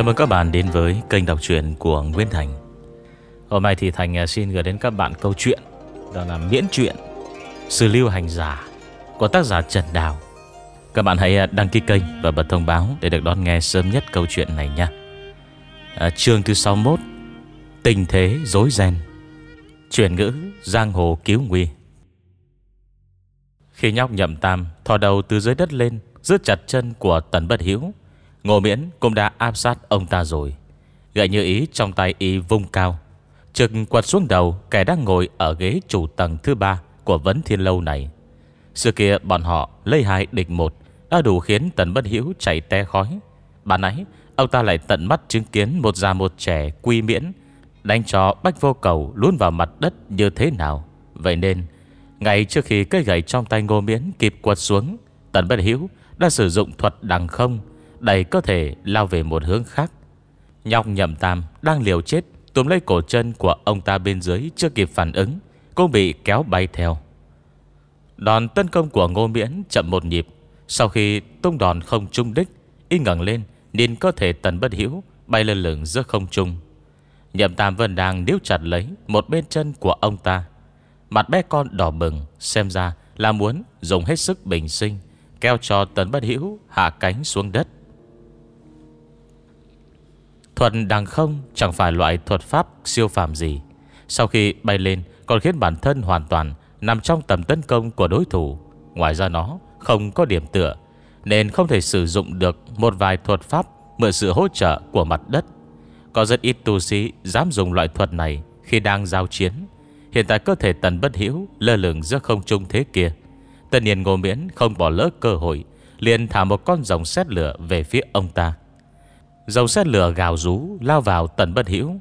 Chào mừng các bạn đến với kênh đọc truyện của Nguyễn Thành Hôm nay thì Thành à, xin gửi đến các bạn câu chuyện Đó là Miễn Chuyện Sử lưu hành giả Của tác giả Trần Đào Các bạn hãy à, đăng ký kênh và bật thông báo Để được đón nghe sớm nhất câu chuyện này nha à, Chương thứ 61 Tình thế dối ren Chuyển ngữ Giang hồ cứu nguy Khi nhóc nhậm tam Thò đầu từ dưới đất lên Giữ chặt chân của Tần Bất Hiểu Ngô Miễn cũng đã áp sát ông ta rồi Gậy như ý trong tay y vung cao Trực quật xuống đầu Kẻ đang ngồi ở ghế chủ tầng thứ ba Của Vấn Thiên Lâu này Sự kia bọn họ lây hai địch một Đã đủ khiến Tần Bất hiểu chảy te khói Bạn nãy Ông ta lại tận mắt chứng kiến một già một trẻ Quy miễn Đánh cho bách vô cầu luôn vào mặt đất như thế nào Vậy nên Ngày trước khi cây gậy trong tay ngô miễn kịp quật xuống Tần Bất hiểu đã sử dụng thuật đằng không Đẩy cơ thể lao về một hướng khác Nhọc nhậm tam đang liều chết Túm lấy cổ chân của ông ta bên dưới Chưa kịp phản ứng Cũng bị kéo bay theo Đòn tấn công của Ngô Miễn chậm một nhịp Sau khi tung đòn không trung đích Y ngẩng lên nên cơ thể tần bất hiểu Bay lên lửng giữa không trung Nhậm Tam vẫn đang níu chặt lấy Một bên chân của ông ta Mặt bé con đỏ bừng Xem ra là muốn dùng hết sức bình sinh kéo cho tấn bất hiểu hạ cánh xuống đất Thuật đằng không chẳng phải loại thuật pháp siêu phàm gì. Sau khi bay lên còn khiến bản thân hoàn toàn nằm trong tầm tấn công của đối thủ. Ngoài ra nó không có điểm tựa, nên không thể sử dụng được một vài thuật pháp mượn sự hỗ trợ của mặt đất. Có rất ít tu sĩ dám dùng loại thuật này khi đang giao chiến. Hiện tại cơ thể tần bất hiểu lơ lửng giữa không trung thế kia. tần nhiên ngô miễn không bỏ lỡ cơ hội, liền thả một con rồng xét lửa về phía ông ta. Dầu xét lửa gào rú lao vào tần bất hiểu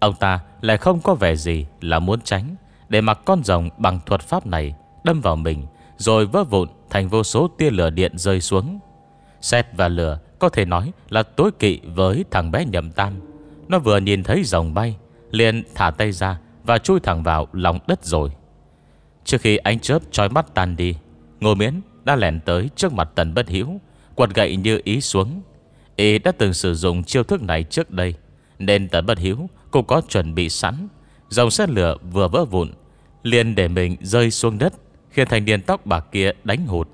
Ông ta lại không có vẻ gì là muốn tránh Để mặc con rồng bằng thuật pháp này Đâm vào mình Rồi vỡ vụn thành vô số tia lửa điện rơi xuống Xét và lửa có thể nói là tối kỵ với thằng bé nhậm tam Nó vừa nhìn thấy rồng bay Liền thả tay ra và chui thẳng vào lòng đất rồi Trước khi ánh chớp trói mắt tan đi Ngô miễn đã lẻn tới trước mặt tần bất hiểu Quật gậy như ý xuống Y đã từng sử dụng chiêu thức này trước đây Nên tấn bất hiếu Cũng có chuẩn bị sẵn Dòng xét lửa vừa vỡ vụn liền để mình rơi xuống đất Khiến thanh niên tóc bạc kia đánh hụt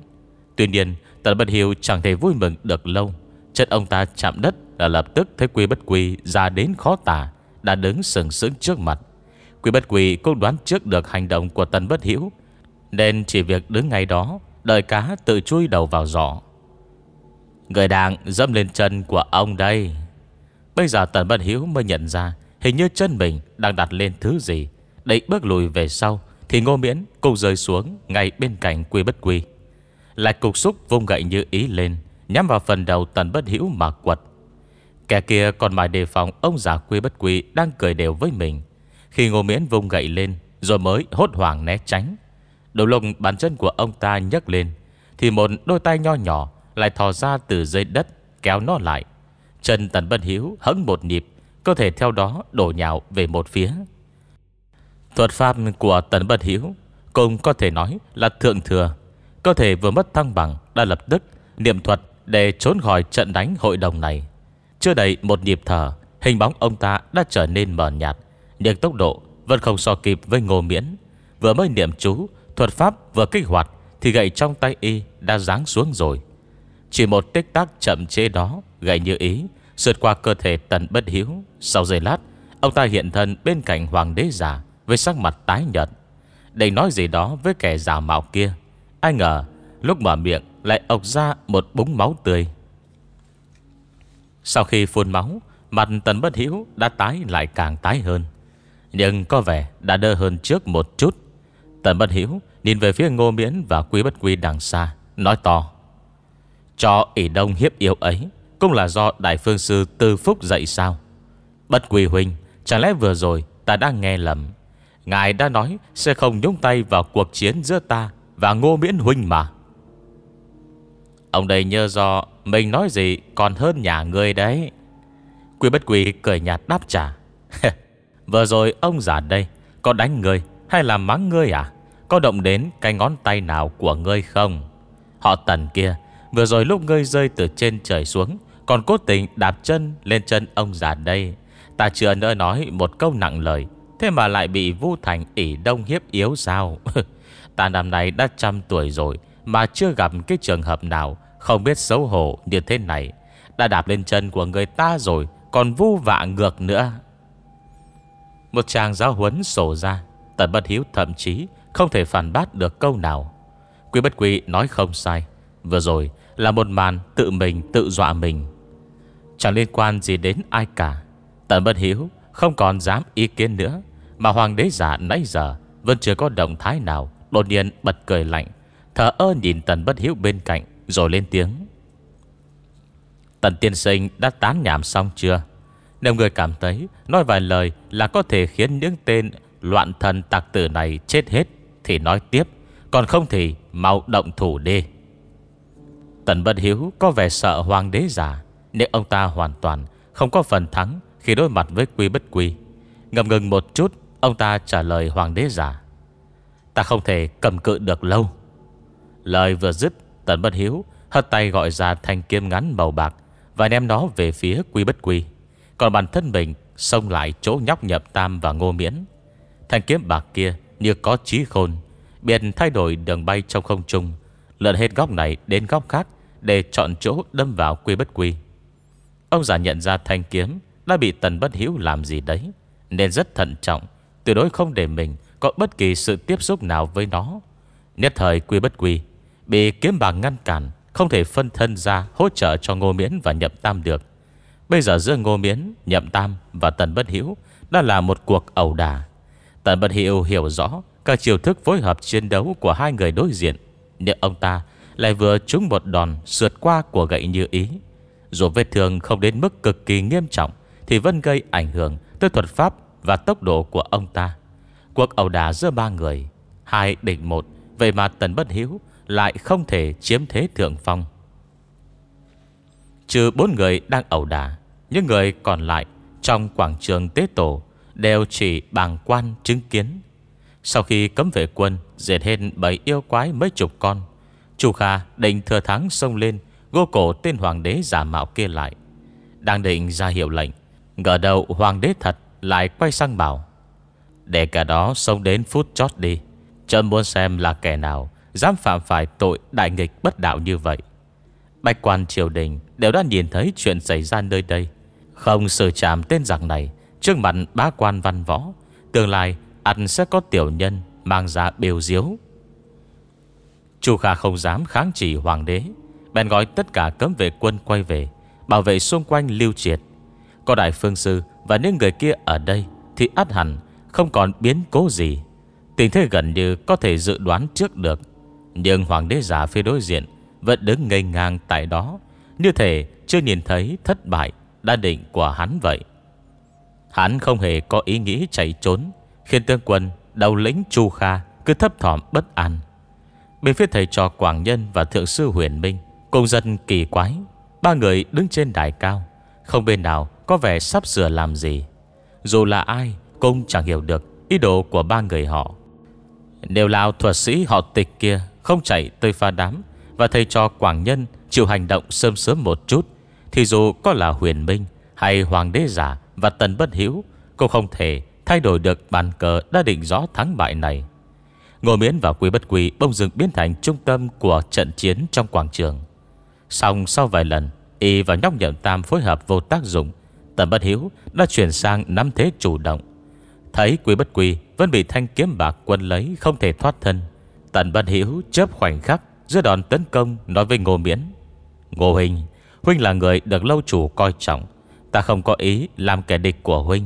Tuy nhiên tấn bất hiếu chẳng thể vui mừng được lâu Chân ông ta chạm đất Đã lập tức thấy quy bất quy ra đến khó tả Đã đứng sừng sững trước mặt Quy bất quy cũng đoán trước được hành động của tần bất hiếu, Nên chỉ việc đứng ngay đó Đợi cá tự chui đầu vào giỏ Người đang dâm lên chân của ông đây Bây giờ Tần Bân Hiếu mới nhận ra Hình như chân mình đang đặt lên thứ gì Đẩy bước lùi về sau Thì ngô miễn cùng rơi xuống Ngay bên cạnh quy bất quy lại cục xúc vung gậy như ý lên Nhắm vào phần đầu Tần Bất Hiếu mà quật Kẻ kia còn mãi đề phòng Ông già quy bất quy đang cười đều với mình Khi ngô miễn vung gậy lên Rồi mới hốt hoảng né tránh Đầu lông bàn chân của ông ta nhấc lên Thì một đôi tay nho nhỏ lại thò ra từ dưới đất Kéo nó lại Chân Tần Bân Hiếu hấn một nhịp Cơ thể theo đó đổ nhào về một phía Thuật pháp của Tần Bân Hiếu Cũng có thể nói là thượng thừa Cơ thể vừa mất thăng bằng Đã lập tức niệm thuật Để trốn khỏi trận đánh hội đồng này Chưa đầy một nhịp thở Hình bóng ông ta đã trở nên mờ nhạt Nhưng tốc độ vẫn không so kịp với ngô miễn Vừa mới niệm chú Thuật pháp vừa kích hoạt Thì gậy trong tay y đã ráng xuống rồi chỉ một tích tắc chậm chế đó Gãy như ý Sượt qua cơ thể tần bất hiếu Sau giây lát Ông ta hiện thân bên cạnh hoàng đế già Với sắc mặt tái nhợt Định nói gì đó với kẻ giả mạo kia Ai ngờ Lúc mở miệng lại ọc ra một búng máu tươi Sau khi phun máu Mặt tần bất hiếu đã tái lại càng tái hơn Nhưng có vẻ đã đỡ hơn trước một chút Tần bất hiếu Nhìn về phía ngô miễn và quý bất quy đằng xa Nói to cho ỉ đông hiếp yếu ấy Cũng là do Đại Phương Sư Tư Phúc dạy sao Bất quỳ huynh Chẳng lẽ vừa rồi ta đã nghe lầm Ngài đã nói sẽ không nhúng tay vào cuộc chiến giữa ta Và Ngô Miễn Huynh mà Ông đây nhớ do Mình nói gì còn hơn nhà ngươi đấy quỳ bất quỳ cười nhạt đáp trả Vừa rồi ông giả đây Có đánh ngươi hay là mắng ngươi à Có động đến cái ngón tay nào của ngươi không Họ tần kia Vừa rồi lúc ngươi rơi từ trên trời xuống Còn cố tình đạp chân lên chân ông già đây Ta chưa nỡ nói một câu nặng lời Thế mà lại bị Vu Thành ỉ đông hiếp yếu sao Ta năm nay đã trăm tuổi rồi Mà chưa gặp cái trường hợp nào Không biết xấu hổ như thế này Đã đạp lên chân của người ta rồi Còn vu vạ ngược nữa Một chàng giáo huấn sổ ra Tần bất hiếu thậm chí Không thể phản bác được câu nào Quý bất quý nói không sai Vừa rồi là một màn tự mình tự dọa mình Chẳng liên quan gì đến ai cả Tần Bất Hiếu không còn dám ý kiến nữa Mà hoàng đế giả nãy giờ Vẫn chưa có động thái nào Đột nhiên bật cười lạnh Thở ơ nhìn Tần Bất Hiếu bên cạnh Rồi lên tiếng Tần tiên sinh đã tán nhảm xong chưa Nếu người cảm thấy Nói vài lời là có thể khiến những tên Loạn thần tạc tử này chết hết Thì nói tiếp Còn không thì mau động thủ đi Tần Bất Hiếu có vẻ sợ hoàng đế giả Nhưng ông ta hoàn toàn Không có phần thắng khi đối mặt với quy bất quy Ngầm ngừng một chút Ông ta trả lời hoàng đế giả Ta không thể cầm cự được lâu Lời vừa dứt Tần Bất Hiếu hất tay gọi ra thanh kiếm ngắn màu bạc Và đem nó về phía quy bất quy Còn bản thân mình Xông lại chỗ nhóc nhập tam và ngô miễn Thanh kiếm bạc kia như có trí khôn Biển thay đổi đường bay trong không trung Lượn hết góc này đến góc khác Để chọn chỗ đâm vào quy bất quy Ông già nhận ra thanh kiếm Đã bị tần bất Hiếu làm gì đấy Nên rất thận trọng Tuyệt đối không để mình có bất kỳ sự tiếp xúc nào với nó Nhất thời quy bất quy Bị kiếm bạc ngăn cản Không thể phân thân ra hỗ trợ cho Ngô Miễn và Nhậm Tam được Bây giờ giữa Ngô Miễn, Nhậm Tam và Tần Bất Hiếu Đã là một cuộc ẩu đà Tần Bất Hiếu hiểu rõ Các chiều thức phối hợp chiến đấu của hai người đối diện nhưng ông ta lại vừa trúng một đòn sượt qua của gậy như ý Dù vết thương không đến mức cực kỳ nghiêm trọng Thì vẫn gây ảnh hưởng tới thuật pháp và tốc độ của ông ta Cuộc ẩu đả giữa ba người Hai địch một Vậy mà Tần Bất Hiếu lại không thể chiếm thế thượng phong Trừ bốn người đang ẩu đả, Những người còn lại trong quảng trường Tế Tổ Đều chỉ bàng quan chứng kiến sau khi cấm vệ quân Diệt hết bảy yêu quái mấy chục con Chu Kha định thừa thắng sông lên Gô cổ tên hoàng đế giả mạo kia lại Đang định ra hiệu lệnh Ngờ đầu hoàng đế thật Lại quay sang bảo Để cả đó sông đến phút chót đi Trâm muốn xem là kẻ nào Dám phạm phải tội đại nghịch bất đạo như vậy Bạch quan triều đình Đều đã nhìn thấy chuyện xảy ra nơi đây Không xử chạm tên giặc này Trước mặt bá quan văn võ Tương lai Ăn sẽ có tiểu nhân Mang ra bêu diếu Chu Kha không dám kháng chỉ hoàng đế Bèn gọi tất cả cấm vệ quân quay về Bảo vệ xung quanh lưu triệt Có đại phương sư và những người kia ở đây Thì át hẳn không còn biến cố gì Tình thế gần như có thể dự đoán trước được Nhưng hoàng đế giả phía đối diện Vẫn đứng ngây ngang tại đó Như thể chưa nhìn thấy thất bại Đã định của hắn vậy Hắn không hề có ý nghĩ chạy trốn Khiến tướng quân đầu lĩnh Chu Kha Cứ thấp thỏm bất an Bên phía thầy trò Quảng Nhân và Thượng sư Huyền Minh Cùng dân kỳ quái Ba người đứng trên đài cao Không bên nào có vẻ sắp sửa làm gì Dù là ai cũng chẳng hiểu được Ý đồ của ba người họ Nếu lao thuật sĩ họ tịch kia Không chạy tới pha đám Và thầy trò Quảng Nhân chịu hành động sớm sớm một chút Thì dù có là huyền minh Hay hoàng đế giả và tần bất hiếu Cũng không thể Thay đổi được bàn cờ đã định rõ thắng bại này Ngô Miến và Quý Bất Quý bông dừng biến thành trung tâm của trận chiến trong quảng trường. Xong sau vài lần, Y và nhóc nhậm tam phối hợp vô tác dụng, tầm bất hiếu đã chuyển sang nắm thế chủ động. Thấy Quý Bất Quý vẫn bị thanh kiếm bạc quân lấy không thể thoát thân. Tần bất hiếu chớp khoảnh khắc giữa đòn tấn công nói với Ngô Miễn. Ngô Huynh, Huynh là người được lâu chủ coi trọng. Ta không có ý làm kẻ địch của Huynh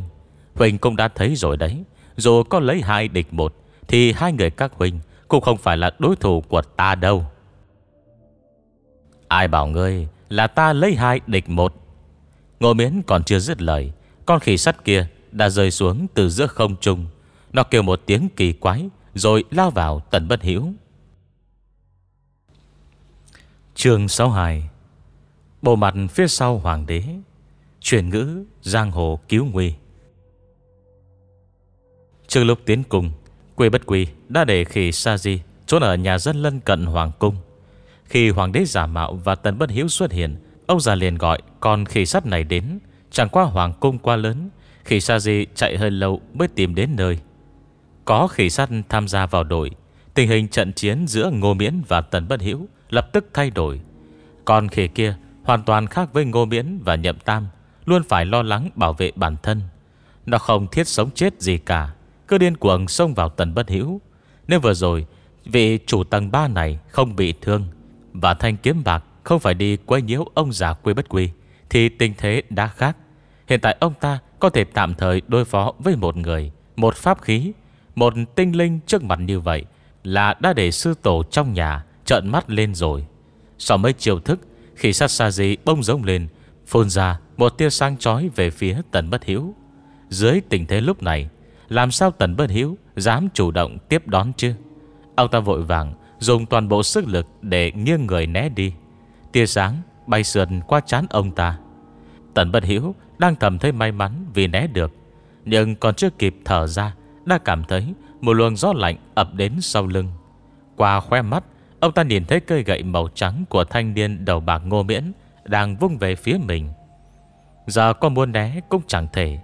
huynh cũng đã thấy rồi đấy Dù có lấy hai địch một Thì hai người các huynh Cũng không phải là đối thủ của ta đâu Ai bảo ngươi Là ta lấy hai địch một Ngô miến còn chưa dứt lời Con khỉ sắt kia đã rơi xuống từ giữa không trung Nó kêu một tiếng kỳ quái Rồi lao vào tần bất hiểu chương 62 Bộ mặt phía sau hoàng đế Chuyển ngữ giang hồ cứu nguy Trước lúc tiến cùng Quy bất quy đã để khỉ sa di Trốn ở nhà dân lân cận hoàng cung Khi hoàng đế giả mạo và tần bất hiếu xuất hiện Ông già liền gọi còn khỉ sắt này đến Chẳng qua hoàng cung quá lớn Khỉ sa di chạy hơi lâu mới tìm đến nơi Có khỉ sắt tham gia vào đội Tình hình trận chiến giữa Ngô Miễn và Tần Bất Hiễu lập tức thay đổi. Còn khỉ kia hoàn toàn khác với Ngô Miễn và Nhậm Tam, luôn phải lo lắng bảo vệ bản thân. Nó không thiết sống chết gì cả, cứ điên cuồng xông vào tần bất hữu Nếu vừa rồi Vị chủ tầng 3 này không bị thương Và thanh kiếm bạc không phải đi quay nhiễu ông già quê bất quy Thì tình thế đã khác Hiện tại ông ta có thể tạm thời đối phó với một người Một pháp khí Một tinh linh trước mặt như vậy Là đã để sư tổ trong nhà trợn mắt lên rồi Sau mấy chiều thức Khi sát xa gì bông rông lên Phun ra một tia sang chói về phía tần bất hiểu Dưới tình thế lúc này làm sao Tần Bất Hiếu dám chủ động tiếp đón chứ Ông ta vội vàng Dùng toàn bộ sức lực để nghiêng người né đi Tia sáng bay sườn qua chán ông ta Tần Bất Hiếu đang thầm thấy may mắn vì né được Nhưng còn chưa kịp thở ra Đã cảm thấy một luồng gió lạnh ập đến sau lưng Qua khoe mắt Ông ta nhìn thấy cây gậy màu trắng của thanh niên đầu bạc ngô miễn Đang vung về phía mình Giờ có muốn né cũng chẳng thể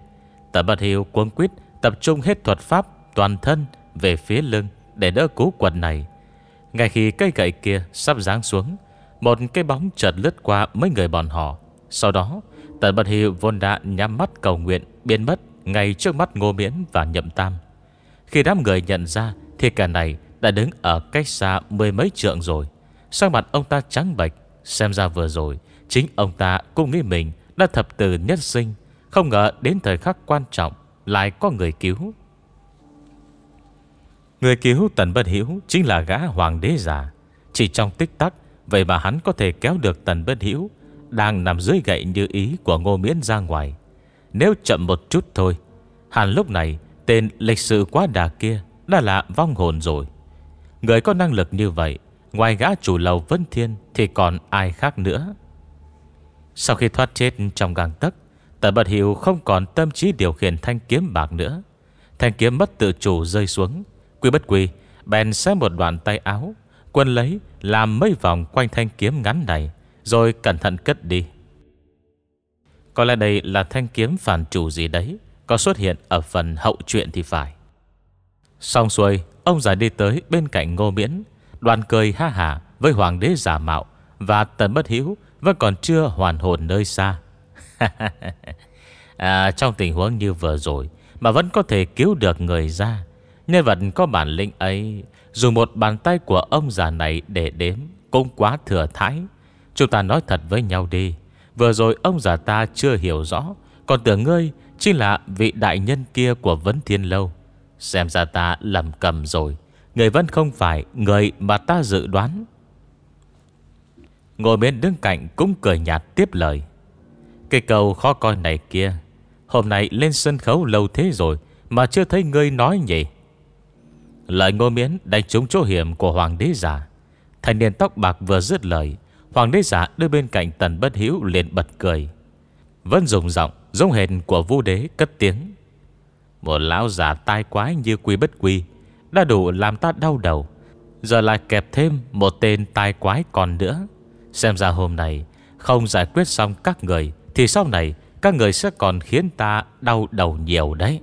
Tần Bất Hiếu cuống quýt Tập trung hết thuật pháp toàn thân Về phía lưng để đỡ cú quần này Ngay khi cây gậy kia sắp giáng xuống Một cái bóng chợt lướt qua mấy người bọn họ Sau đó Tần Bật Hiệu vôn đạn nhắm mắt cầu nguyện Biến mất ngay trước mắt Ngô Miễn và Nhậm Tam Khi đám người nhận ra Thì cả này đã đứng ở cách xa mười mấy trượng rồi Sang mặt ông ta trắng bạch Xem ra vừa rồi Chính ông ta cũng nghĩ mình đã thập từ nhất sinh Không ngờ đến thời khắc quan trọng lại có người cứu Người cứu tần bất hiểu Chính là gã hoàng đế già Chỉ trong tích tắc Vậy mà hắn có thể kéo được tần bất hiểu Đang nằm dưới gậy như ý của ngô miễn ra ngoài Nếu chậm một chút thôi Hàn lúc này Tên lịch sự quá đà kia Đã là vong hồn rồi Người có năng lực như vậy Ngoài gã chủ lầu Vân Thiên Thì còn ai khác nữa Sau khi thoát chết trong gàng tấc Tần Bật Hiệu không còn tâm trí điều khiển thanh kiếm bạc nữa. Thanh kiếm mất tự chủ rơi xuống. Quy bất quy, bèn xé một đoạn tay áo. Quân lấy, làm mấy vòng quanh thanh kiếm ngắn này, rồi cẩn thận cất đi. Có lẽ đây là thanh kiếm phản chủ gì đấy, có xuất hiện ở phần hậu truyện thì phải. Xong xuôi, ông già đi tới bên cạnh Ngô Miễn, đoàn cười ha hả với hoàng đế giả mạo và tần bất hữu vẫn còn chưa hoàn hồn nơi xa. à, trong tình huống như vừa rồi mà vẫn có thể cứu được người ra. Nhân vật có bản lĩnh ấy, dù một bàn tay của ông già này để đếm cũng quá thừa thái. Chúng ta nói thật với nhau đi. Vừa rồi ông già ta chưa hiểu rõ, còn tưởng ngươi chính là vị đại nhân kia của Vấn Thiên Lâu. Xem ra ta lầm cầm rồi, người vẫn không phải người mà ta dự đoán. Ngồi bên đứng cạnh cũng cười nhạt tiếp lời. Cái cầu khó coi này kia Hôm nay lên sân khấu lâu thế rồi Mà chưa thấy ngươi nói nhỉ Lời ngô miến đánh trúng chỗ hiểm của hoàng đế giả Thành niên tóc bạc vừa dứt lời Hoàng đế giả đưa bên cạnh tần bất hiếu liền bật cười Vẫn dùng giọng Giống hệt của vu đế cất tiếng Một lão giả tai quái như quy bất quy Đã đủ làm ta đau đầu Giờ lại kẹp thêm một tên tai quái còn nữa Xem ra hôm nay Không giải quyết xong các người thì sau này Các người sẽ còn khiến ta đau đầu nhiều đấy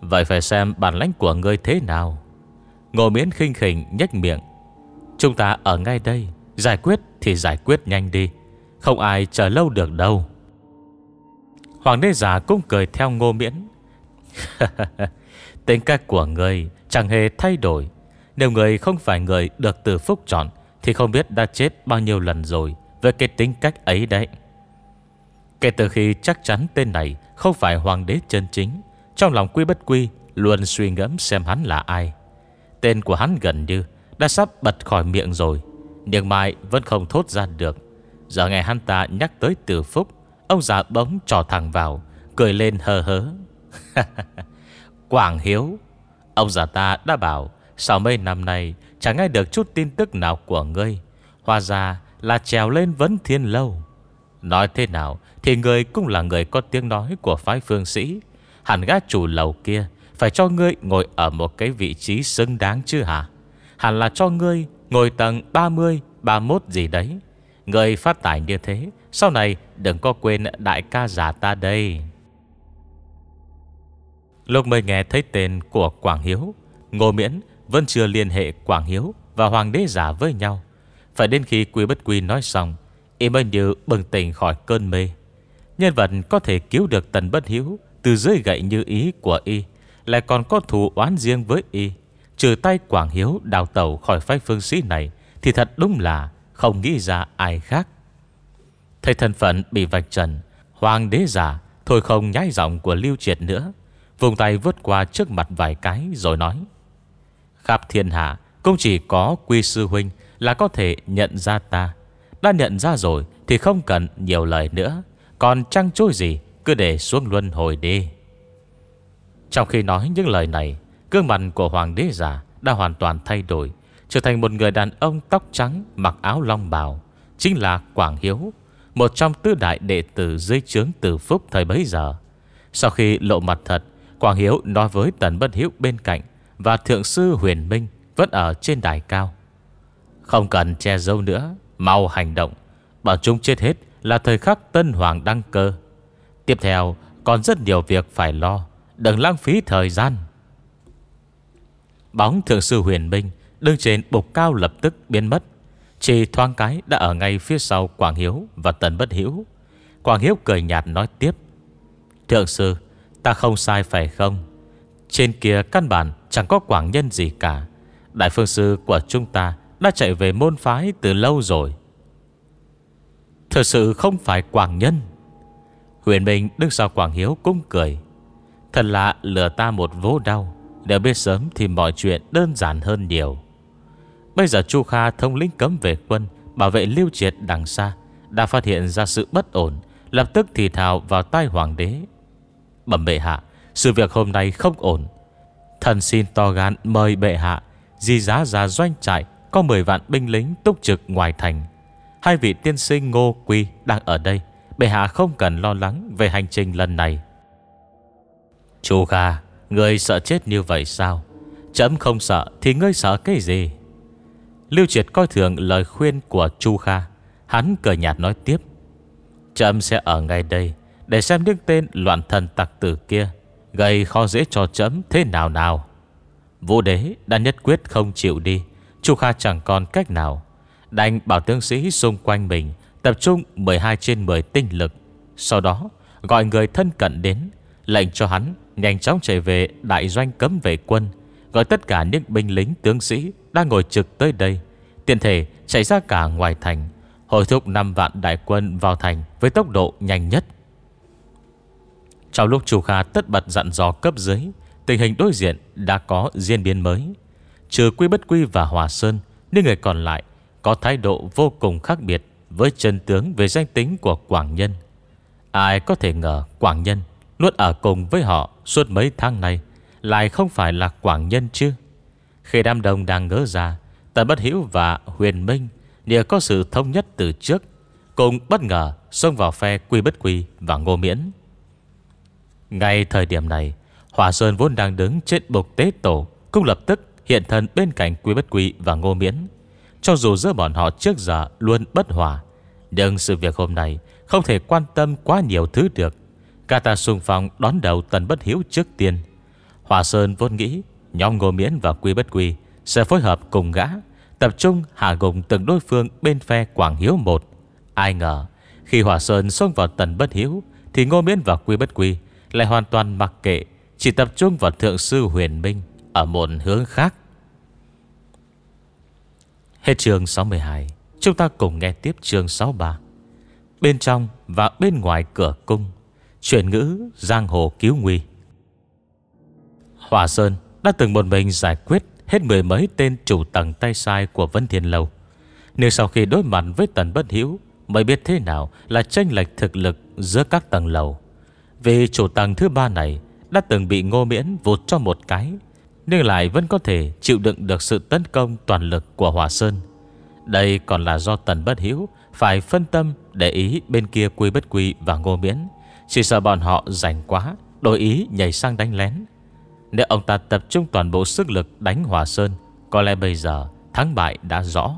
Vậy phải xem bản lãnh của ngươi thế nào Ngô miễn khinh khỉnh nhếch miệng Chúng ta ở ngay đây Giải quyết thì giải quyết nhanh đi Không ai chờ lâu được đâu Hoàng đế giả cũng cười theo ngô miễn Tính cách của người chẳng hề thay đổi Nếu người không phải người được từ phúc chọn Thì không biết đã chết bao nhiêu lần rồi Với cái tính cách ấy đấy Kể từ khi chắc chắn tên này Không phải hoàng đế chân chính Trong lòng quy bất quy Luôn suy ngẫm xem hắn là ai Tên của hắn gần như Đã sắp bật khỏi miệng rồi Nhưng mai vẫn không thốt ra được Giờ nghe hắn ta nhắc tới từ phúc Ông già bóng trò thẳng vào Cười lên hờ hớ Quảng Hiếu Ông già ta đã bảo Sau mấy năm nay chẳng nghe được chút tin tức nào của ngươi Hoa ra là trèo lên vấn thiên lâu Nói thế nào thì người cũng là người có tiếng nói của phái phương sĩ Hẳn gã chủ lầu kia Phải cho ngươi ngồi ở một cái vị trí xứng đáng chứ hả Hẳn là cho ngươi ngồi tầng 30, 31 gì đấy ngươi phát tài như thế Sau này đừng có quên đại ca giả ta đây Lúc mới nghe thấy tên của Quảng Hiếu Ngô Miễn vẫn chưa liên hệ Quảng Hiếu Và Hoàng đế giả với nhau Phải đến khi Quy Bất Quy nói xong Y mới như bừng tỉnh khỏi cơn mê Nhân vật có thể cứu được Tần Bất Hiếu Từ dưới gậy như ý của y Lại còn có thù oán riêng với y Trừ tay Quảng Hiếu đào tàu khỏi phái phương sĩ này Thì thật đúng là không nghĩ ra ai khác Thấy thân phận bị vạch trần Hoàng đế giả Thôi không nhái giọng của Lưu Triệt nữa Vùng tay vớt qua trước mặt vài cái rồi nói Khắp thiên hạ Cũng chỉ có quy sư huynh Là có thể nhận ra ta Đã nhận ra rồi Thì không cần nhiều lời nữa còn trăng trôi gì Cứ để xuống luân hồi đi Trong khi nói những lời này Gương mặt của hoàng đế giả Đã hoàn toàn thay đổi Trở thành một người đàn ông tóc trắng Mặc áo long bào Chính là Quảng Hiếu Một trong tứ đại đệ tử dưới chướng từ phúc thời bấy giờ Sau khi lộ mặt thật Quảng Hiếu nói với Tần Bất Hiếu bên cạnh Và Thượng sư Huyền Minh Vẫn ở trên đài cao Không cần che dâu nữa Mau hành động bảo chúng chết hết là thời khắc tân hoàng đăng cơ. Tiếp theo còn rất nhiều việc phải lo, đừng lãng phí thời gian. Bóng thượng sư huyền minh đứng trên bục cao lập tức biến mất. Chỉ thoáng cái đã ở ngay phía sau Quảng Hiếu và Tần Bất Hiếu. Quảng Hiếu cười nhạt nói tiếp. Thượng sư, ta không sai phải không? Trên kia căn bản chẳng có quảng nhân gì cả. Đại phương sư của chúng ta đã chạy về môn phái từ lâu rồi. Thật sự không phải quảng nhân Huyền Minh đứng sau Quảng Hiếu cũng cười Thật lạ lừa ta một vố đau Nếu biết sớm thì mọi chuyện đơn giản hơn nhiều Bây giờ Chu Kha thông lĩnh cấm về quân Bảo vệ lưu triệt đằng xa Đã phát hiện ra sự bất ổn Lập tức thì thào vào tai hoàng đế Bẩm bệ hạ Sự việc hôm nay không ổn Thần xin to gan mời bệ hạ Di giá ra doanh trại Có 10 vạn binh lính túc trực ngoài thành Hai vị tiên sinh Ngô Quy đang ở đây Bệ hạ không cần lo lắng về hành trình lần này Chú gà Ngươi sợ chết như vậy sao Chấm không sợ thì ngươi sợ cái gì Lưu Triệt coi thường lời khuyên của Chu Kha Hắn cười nhạt nói tiếp Trâm sẽ ở ngay đây Để xem những tên loạn thần tặc tử kia Gây khó dễ cho chấm thế nào nào Vũ đế đã nhất quyết không chịu đi Chu Kha chẳng còn cách nào Đành bảo tướng sĩ xung quanh mình Tập trung 12 trên 10 tinh lực Sau đó gọi người thân cận đến Lệnh cho hắn nhanh chóng chạy về Đại doanh cấm về quân Gọi tất cả những binh lính tướng sĩ Đang ngồi trực tới đây Tiện thể chạy ra cả ngoài thành Hồi thúc 5 vạn đại quân vào thành Với tốc độ nhanh nhất Trong lúc chủ Kha tất bật dặn dò cấp dưới Tình hình đối diện đã có diễn biến mới Trừ Quy Bất Quy và Hòa Sơn Những người còn lại có thái độ vô cùng khác biệt với chân tướng về danh tính của Quảng Nhân. Ai có thể ngờ Quảng Nhân luôn ở cùng với họ suốt mấy tháng này lại không phải là Quảng Nhân chứ? Khi đám đông đang ngỡ ra, Tần Bất Hiểu và Huyền Minh nhờ có sự thống nhất từ trước, cùng bất ngờ xông vào phe Quy Bất Quy và Ngô Miễn. Ngay thời điểm này, Hòa Sơn vốn đang đứng trên bục tế tổ, cũng lập tức hiện thân bên cạnh Quy Bất Quy và Ngô Miễn. Cho dù giữa bọn họ trước giờ luôn bất hòa Nhưng sự việc hôm nay Không thể quan tâm quá nhiều thứ được Cả ta xung phong đón đầu tần bất hiếu trước tiên Hòa Sơn vốn nghĩ Nhóm ngô miễn và quy bất quy Sẽ phối hợp cùng gã Tập trung hạ gục từng đối phương bên phe Quảng Hiếu một Ai ngờ Khi Hòa Sơn xông vào tần bất hiếu Thì ngô miễn và quy bất quy Lại hoàn toàn mặc kệ Chỉ tập trung vào thượng sư huyền minh Ở một hướng khác Hết chương 62 Chúng ta cùng nghe tiếp chương 63 Bên trong và bên ngoài cửa cung Chuyển ngữ Giang Hồ Cứu Nguy Hòa Sơn đã từng một mình giải quyết Hết mười mấy tên chủ tầng tay sai của Vân Thiên Lầu nếu sau khi đối mặt với Tần Bất Hiếu Mới biết thế nào là tranh lệch thực lực giữa các tầng lầu Vì chủ tầng thứ ba này Đã từng bị ngô miễn vụt cho một cái nhưng lại vẫn có thể chịu đựng được sự tấn công toàn lực của Hòa Sơn Đây còn là do Tần Bất Hiếu Phải phân tâm để ý bên kia Quy Bất Quy và Ngô Miễn Chỉ sợ bọn họ rảnh quá Đổi ý nhảy sang đánh lén Nếu ông ta tập trung toàn bộ sức lực đánh Hòa Sơn Có lẽ bây giờ thắng bại đã rõ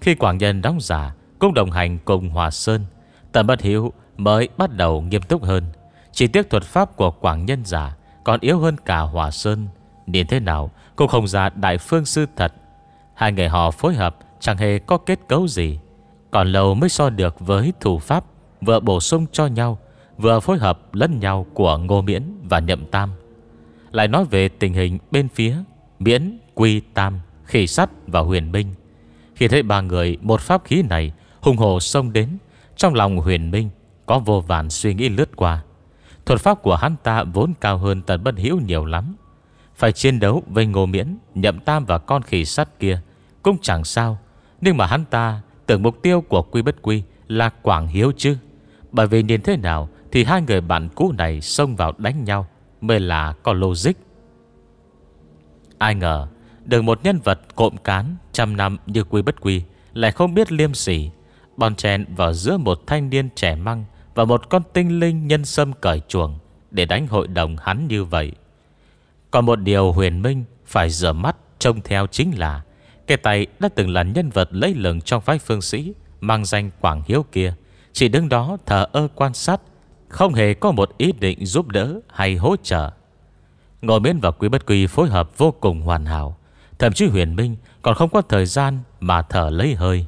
Khi Quảng Nhân đóng giả Cũng đồng hành cùng Hòa Sơn Tần Bất Hiếu mới bắt đầu nghiêm túc hơn Chỉ tiếc thuật pháp của Quảng Nhân giả Còn yếu hơn cả Hòa Sơn Nhìn thế nào Cũng không ra đại phương sư thật Hai người họ phối hợp Chẳng hề có kết cấu gì Còn lâu mới so được với thủ pháp Vừa bổ sung cho nhau Vừa phối hợp lẫn nhau của Ngô Miễn và Nhậm Tam Lại nói về tình hình bên phía Miễn, Quy, Tam, Khỉ Sắt và Huyền Minh Khi thấy ba người một pháp khí này Hùng hồ xông đến Trong lòng Huyền Minh Có vô vàn suy nghĩ lướt qua Thuật pháp của hắn ta vốn cao hơn tần bất hiểu nhiều lắm phải chiến đấu với Ngô Miễn Nhậm Tam và con khỉ sắt kia Cũng chẳng sao Nhưng mà hắn ta tưởng mục tiêu của Quy Bất Quy Là Quảng Hiếu chứ Bởi vì nhìn thế nào Thì hai người bạn cũ này xông vào đánh nhau Mới là có logic Ai ngờ Được một nhân vật cộm cán Trăm năm như Quy Bất Quy Lại không biết liêm sỉ Bòn chèn vào giữa một thanh niên trẻ măng Và một con tinh linh nhân sâm cởi chuồng Để đánh hội đồng hắn như vậy còn một điều huyền minh phải rửa mắt trông theo chính là Cái tay đã từng là nhân vật lấy lừng trong phái phương sĩ Mang danh Quảng Hiếu kia Chỉ đứng đó thờ ơ quan sát Không hề có một ý định giúp đỡ hay hỗ trợ Ngồi miễn và Quý Bất Quy phối hợp vô cùng hoàn hảo Thậm chí huyền minh còn không có thời gian mà thở lấy hơi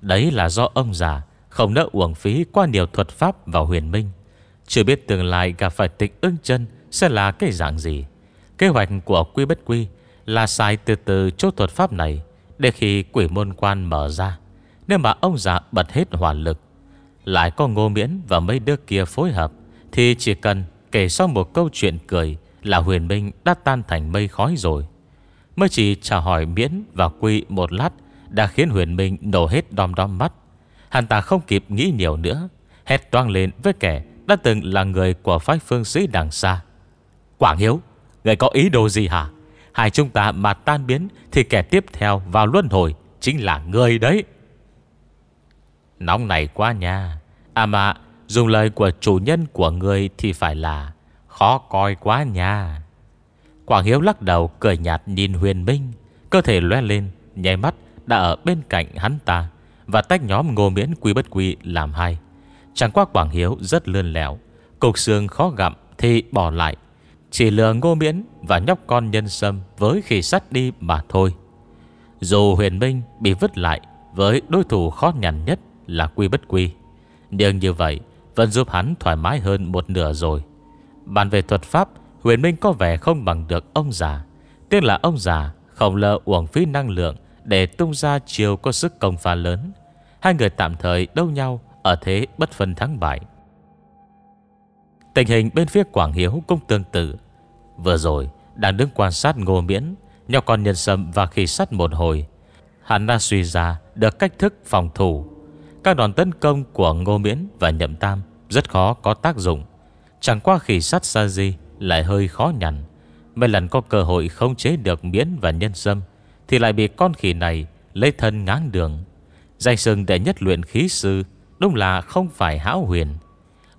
Đấy là do ông già Không nỡ uổng phí qua nhiều thuật pháp vào huyền minh Chưa biết tương lai gặp phải tịch ưng chân sẽ là cái dạng gì. Kế hoạch của Quy Bất Quy là xài từ từ chốt thuật pháp này để khi quỷ môn quan mở ra. Nếu mà ông già bật hết hỏa lực, lại có ngô miễn và mấy đứa kia phối hợp, thì chỉ cần kể xong một câu chuyện cười là huyền minh đã tan thành mây khói rồi. Mới chỉ chào hỏi miễn và quy một lát đã khiến huyền minh nổ hết đom đom mắt. Hắn ta không kịp nghĩ nhiều nữa, hét toang lên với kẻ đã từng là người của phái phương sĩ đằng xa. Quảng Hiếu Người có ý đồ gì hả Hai chúng ta mà tan biến Thì kẻ tiếp theo vào luân hồi Chính là người đấy Nóng này quá nha À mà dùng lời của chủ nhân của người Thì phải là khó coi quá nha Quảng Hiếu lắc đầu cười nhạt nhìn huyền minh Cơ thể loe lên Nháy mắt đã ở bên cạnh hắn ta Và tách nhóm ngô miễn quy bất quy làm hai Chẳng qua Quảng Hiếu rất lươn lẻo Cục xương khó gặm thì bỏ lại chỉ lừa ngô miễn và nhóc con nhân sâm Với khi sắt đi mà thôi Dù huyền minh bị vứt lại Với đối thủ khó nhằn nhất là quy bất quy Nhưng như vậy Vẫn giúp hắn thoải mái hơn một nửa rồi Bàn về thuật pháp Huyền Minh có vẻ không bằng được ông già Tiếc là ông già không lỡ uổng phí năng lượng Để tung ra chiều có sức công phá lớn Hai người tạm thời đấu nhau Ở thế bất phân thắng bại Tình hình bên phía Quảng Hiếu cũng tương tự Vừa rồi Đang đứng quan sát ngô miễn Nhò con nhân sâm và khi sắt một hồi Hắn đã suy ra được cách thức phòng thủ Các đòn tấn công của Ngô Miễn và Nhậm Tam Rất khó có tác dụng Chẳng qua khỉ sắt sa di Lại hơi khó nhằn Mấy lần có cơ hội không chế được Miễn và Nhân Sâm Thì lại bị con khỉ này Lấy thân ngáng đường Danh sừng đệ nhất luyện khí sư Đúng là không phải hão huyền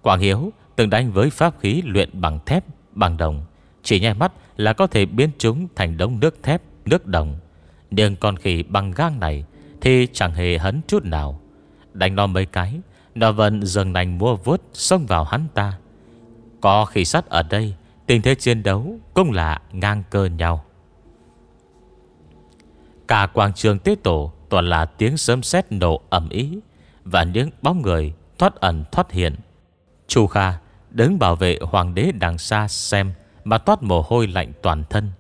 Quảng Hiếu từng đánh với pháp khí luyện bằng thép Bằng đồng chỉ nhai mắt là có thể biến chúng thành đống nước thép, nước đồng Nhưng con khỉ bằng gang này Thì chẳng hề hấn chút nào Đánh nó mấy cái Nó vẫn dường nành mua vuốt xông vào hắn ta Có khỉ sắt ở đây Tình thế chiến đấu cũng là ngang cơ nhau Cả quảng trường tế tổ toàn là tiếng sớm sét nổ ẩm ý Và những bóng người thoát ẩn thoát hiện Chu Kha đứng bảo vệ hoàng đế đằng xa xem mà toát mồ hôi lạnh toàn thân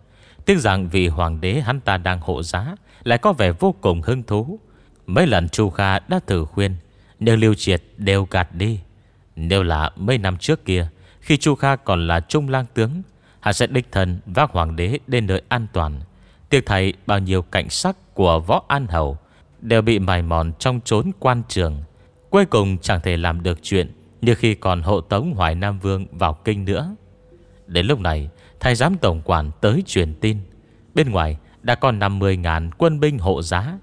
tiếng rằng vì hoàng đế hắn ta đang hộ giá Lại có vẻ vô cùng hứng thú Mấy lần Chu Kha đã thử khuyên Nhưng Lưu Triệt đều gạt đi Nếu là mấy năm trước kia Khi Chu Kha còn là trung lang tướng Hắn sẽ đích thân vác hoàng đế đến nơi an toàn Tiếc thầy bao nhiêu cảnh sắc của võ an hầu Đều bị mài mòn trong chốn quan trường Cuối cùng chẳng thể làm được chuyện Như khi còn hộ tống Hoài Nam Vương vào kinh nữa Đến lúc này Thái giám tổng quản tới truyền tin Bên ngoài đã còn 50.000 quân binh hộ giá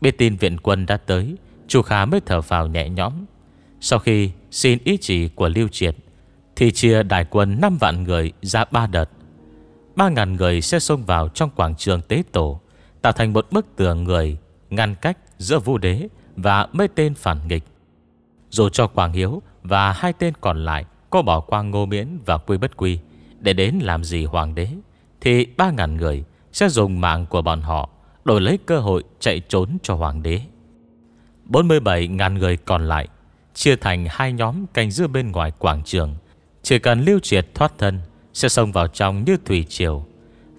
Biết tin viện quân đã tới Chu Khá mới thở vào nhẹ nhõm Sau khi xin ý chỉ của Lưu Triệt Thì chia đại quân 5 vạn người ra ba đợt 3.000 người sẽ xông vào trong quảng trường tế tổ Tạo thành một bức tường người Ngăn cách giữa vũ đế Và mấy tên phản nghịch Dù cho Quảng Hiếu Và hai tên còn lại Có bỏ qua Ngô Miễn và Quy Bất Quy để đến làm gì hoàng đế Thì 3.000 người sẽ dùng mạng của bọn họ Đổi lấy cơ hội chạy trốn cho hoàng đế 47.000 người còn lại Chia thành hai nhóm canh giữ bên ngoài quảng trường Chỉ cần lưu triệt thoát thân Sẽ xông vào trong như thủy triều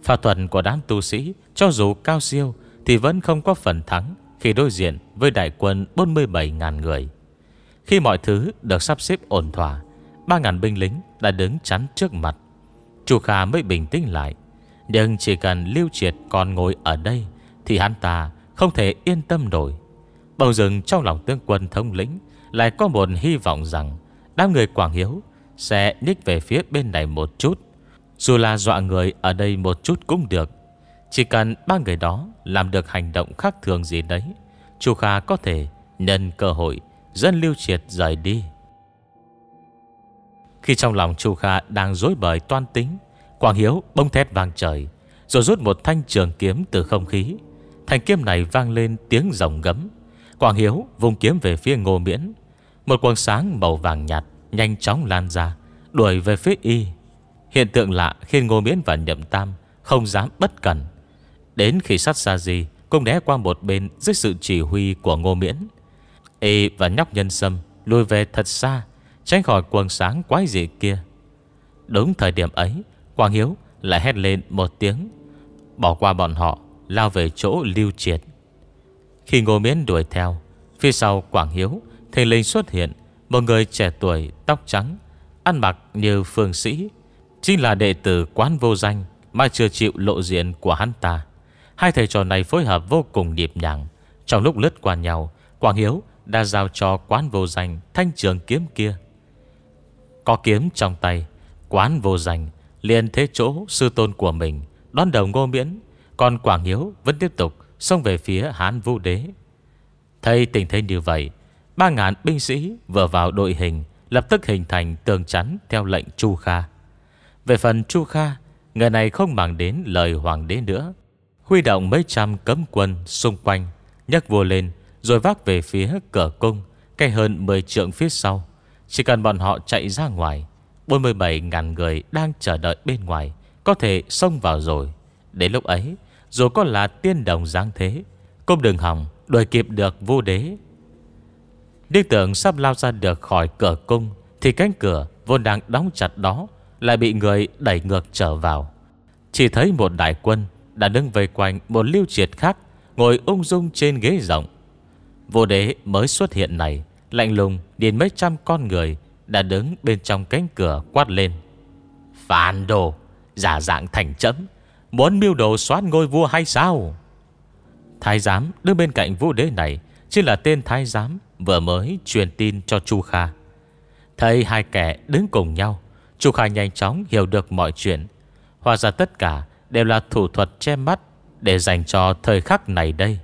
Pháp thuật của đám tu sĩ Cho dù cao siêu Thì vẫn không có phần thắng Khi đối diện với đại quân 47.000 người Khi mọi thứ được sắp xếp ổn thỏa 3.000 binh lính đã đứng chắn trước mặt Chu Kha mới bình tĩnh lại Nhưng chỉ cần Lưu Triệt còn ngồi ở đây Thì hắn ta không thể yên tâm nổi Bầu rừng trong lòng tướng quân thống lĩnh Lại có một hy vọng rằng Đám người Quảng Hiếu Sẽ nhích về phía bên này một chút Dù là dọa người ở đây một chút cũng được Chỉ cần ba người đó Làm được hành động khác thường gì đấy Chu Kha có thể nhân cơ hội dẫn Lưu Triệt rời đi khi trong lòng Chu Kha đang rối bời toan tính Quảng Hiếu bông thét vang trời Rồi rút một thanh trường kiếm từ không khí Thanh kiếm này vang lên tiếng rồng gấm Quảng Hiếu vùng kiếm về phía ngô miễn Một quần sáng màu vàng nhạt Nhanh chóng lan ra Đuổi về phía y Hiện tượng lạ khiến ngô miễn và nhậm tam Không dám bất cẩn Đến khi sát xa gì Cũng né qua một bên dưới sự chỉ huy của ngô miễn Y và nhóc nhân sâm Lùi về thật xa Tránh khỏi quần sáng quái dị kia Đúng thời điểm ấy Quang Hiếu lại hét lên một tiếng Bỏ qua bọn họ Lao về chỗ lưu triệt Khi Ngô miến đuổi theo Phía sau Quảng Hiếu Thình linh xuất hiện Một người trẻ tuổi tóc trắng Ăn mặc như phương sĩ Chính là đệ tử quán vô danh Mà chưa chịu lộ diện của hắn ta Hai thầy trò này phối hợp vô cùng điệp nhàng Trong lúc lướt qua nhau Quảng Hiếu đã giao cho quán vô danh thanh trường kiếm kia có kiếm trong tay Quán vô danh liền thế chỗ sư tôn của mình Đón đầu ngô miễn Còn Quảng Hiếu vẫn tiếp tục Xông về phía Hán Vũ Đế Thấy tình thế như vậy Ba ngàn binh sĩ vừa vào đội hình Lập tức hình thành tường chắn Theo lệnh Chu Kha Về phần Chu Kha Người này không màng đến lời hoàng đế nữa Huy động mấy trăm cấm quân xung quanh nhấc vua lên Rồi vác về phía cửa cung Cây hơn 10 trượng phía sau chỉ cần bọn họ chạy ra ngoài 47.000 người đang chờ đợi bên ngoài Có thể xông vào rồi Đến lúc ấy Dù có là tiên đồng giáng thế Cũng đừng hỏng đuổi kịp được vô đế Điếc tưởng sắp lao ra được khỏi cửa cung Thì cánh cửa vốn đang đóng chặt đó Lại bị người đẩy ngược trở vào Chỉ thấy một đại quân Đã đứng về quanh một lưu triệt khác Ngồi ung dung trên ghế rộng Vô đế mới xuất hiện này Lạnh lùng nhìn mấy trăm con người Đã đứng bên trong cánh cửa quát lên Phản đồ Giả dạng thành chấm Muốn mưu đồ xoát ngôi vua hay sao Thái giám đứng bên cạnh vũ đế này Chính là tên thái giám Vừa mới truyền tin cho Chu Kha Thấy hai kẻ đứng cùng nhau Chu Kha nhanh chóng hiểu được mọi chuyện Hóa ra tất cả đều là thủ thuật che mắt Để dành cho thời khắc này đây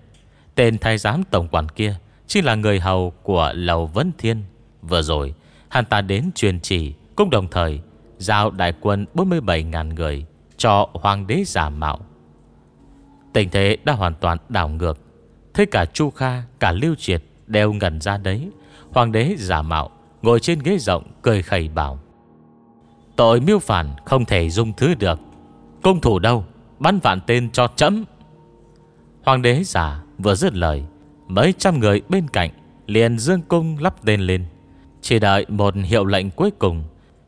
Tên thái giám tổng quản kia Chính là người hầu của Lầu Vấn Thiên Vừa rồi Hắn ta đến truyền chỉ Cũng đồng thời Giao đại quân 47.000 người Cho hoàng đế giả mạo Tình thế đã hoàn toàn đảo ngược Thế cả Chu Kha Cả Lưu Triệt đều ngẩn ra đấy Hoàng đế giả mạo Ngồi trên ghế rộng cười khẩy bảo Tội miêu phản không thể dung thứ được Công thủ đâu Bắn vạn tên cho chấm Hoàng đế giả vừa dứt lời Mấy trăm người bên cạnh liền dương cung lắp tên lên Chỉ đợi một hiệu lệnh cuối cùng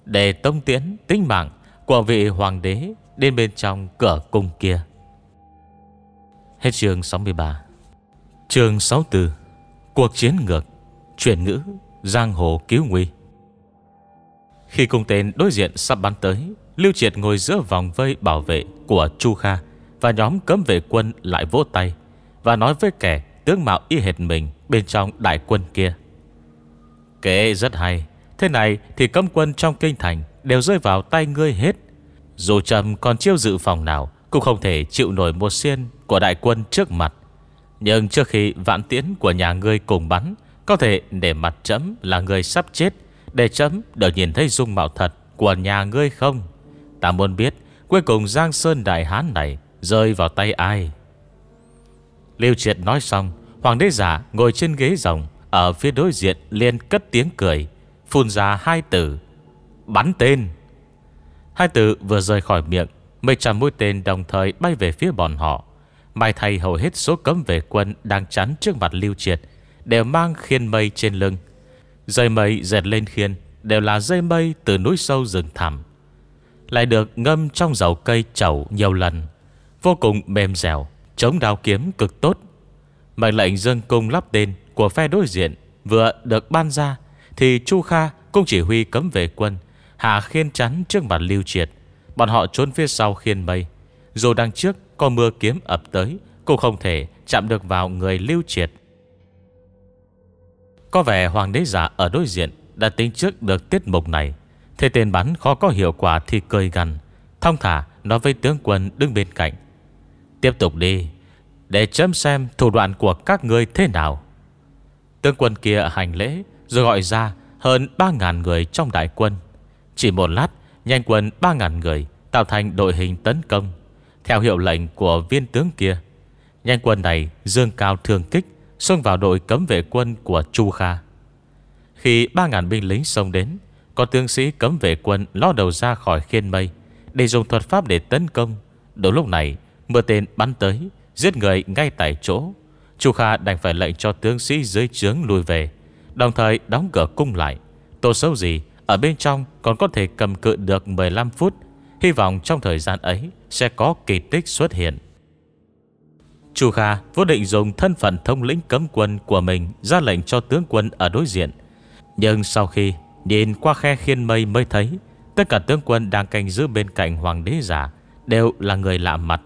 Để tông tiến tính mạng Của vị hoàng đế Đến bên trong cửa cung kia Hết chương 63 Chương 64 Cuộc chiến ngược Chuyển ngữ Giang hồ cứu nguy Khi cung tên đối diện sắp bắn tới Lưu Triệt ngồi giữa vòng vây bảo vệ của Chu Kha Và nhóm cấm vệ quân lại vỗ tay Và nói với kẻ Tướng mạo y hệt mình Bên trong đại quân kia Kế rất hay Thế này thì cấm quân trong kinh thành Đều rơi vào tay ngươi hết Dù trầm còn chiêu dự phòng nào Cũng không thể chịu nổi một xiên Của đại quân trước mặt Nhưng trước khi vạn tiễn của nhà ngươi cùng bắn Có thể để mặt chấm là người sắp chết Để chấm đợi nhìn thấy dung mạo thật Của nhà ngươi không Ta muốn biết Cuối cùng Giang Sơn Đại Hán này Rơi vào tay ai Lưu triệt nói xong Hoàng đế giả ngồi trên ghế rồng Ở phía đối diện liền cất tiếng cười Phun ra hai từ Bắn tên Hai từ vừa rời khỏi miệng Mấy trăm mũi tên đồng thời bay về phía bọn họ Mai thay hầu hết số cấm vệ quân Đang chắn trước mặt lưu triệt Đều mang khiên mây trên lưng Dây mây dệt lên khiên Đều là dây mây từ núi sâu rừng thẳm Lại được ngâm trong dầu cây chậu nhiều lần Vô cùng mềm dẻo Chống đào kiếm cực tốt Mệnh lệnh dân cung lắp tên Của phe đối diện vừa được ban ra Thì Chu Kha cũng chỉ huy cấm về quân Hạ khiên chắn trước mặt lưu triệt Bọn họ trốn phía sau khiên mây Dù đằng trước có mưa kiếm ập tới Cũng không thể chạm được vào người lưu triệt Có vẻ hoàng đế giả ở đối diện Đã tính trước được tiết mục này Thế tên bắn khó có hiệu quả thì cười gần Thong thả nói với tướng quân đứng bên cạnh Tiếp tục đi Để chấm xem thủ đoạn của các người thế nào Tướng quân kia hành lễ Rồi gọi ra hơn 3.000 người trong đại quân Chỉ một lát Nhanh quân 3.000 người Tạo thành đội hình tấn công Theo hiệu lệnh của viên tướng kia Nhanh quân này dương cao thương kích Xông vào đội cấm vệ quân của Chu Kha Khi 3.000 binh lính xông đến Có tướng sĩ cấm vệ quân Ló đầu ra khỏi khiên mây Để dùng thuật pháp để tấn công Đúng lúc này Mưa tên bắn tới Giết người ngay tại chỗ Chu Kha đành phải lệnh cho tướng sĩ dưới trướng lùi về Đồng thời đóng cửa cung lại Tô xấu gì Ở bên trong còn có thể cầm cự được 15 phút Hy vọng trong thời gian ấy Sẽ có kỳ tích xuất hiện Chu Kha vô định dùng thân phận thông lĩnh cấm quân của mình ra lệnh cho tướng quân ở đối diện. Nhưng sau khi nhìn qua khe khiên mây mới thấy tất cả tướng quân đang canh giữ bên cạnh hoàng đế giả đều là người lạ mặt.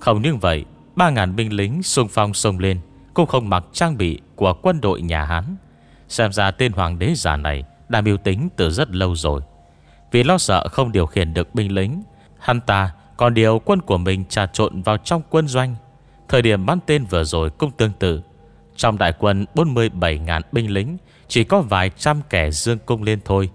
Không những vậy 3.000 binh lính xung phong sông lên Cũng không mặc trang bị của quân đội nhà Hán Xem ra tên hoàng đế giả này Đã biểu tính từ rất lâu rồi Vì lo sợ không điều khiển được binh lính Hắn ta còn điều quân của mình trà trộn vào trong quân doanh Thời điểm bắn tên vừa rồi cũng tương tự Trong đại quân 47.000 binh lính Chỉ có vài trăm kẻ dương cung lên thôi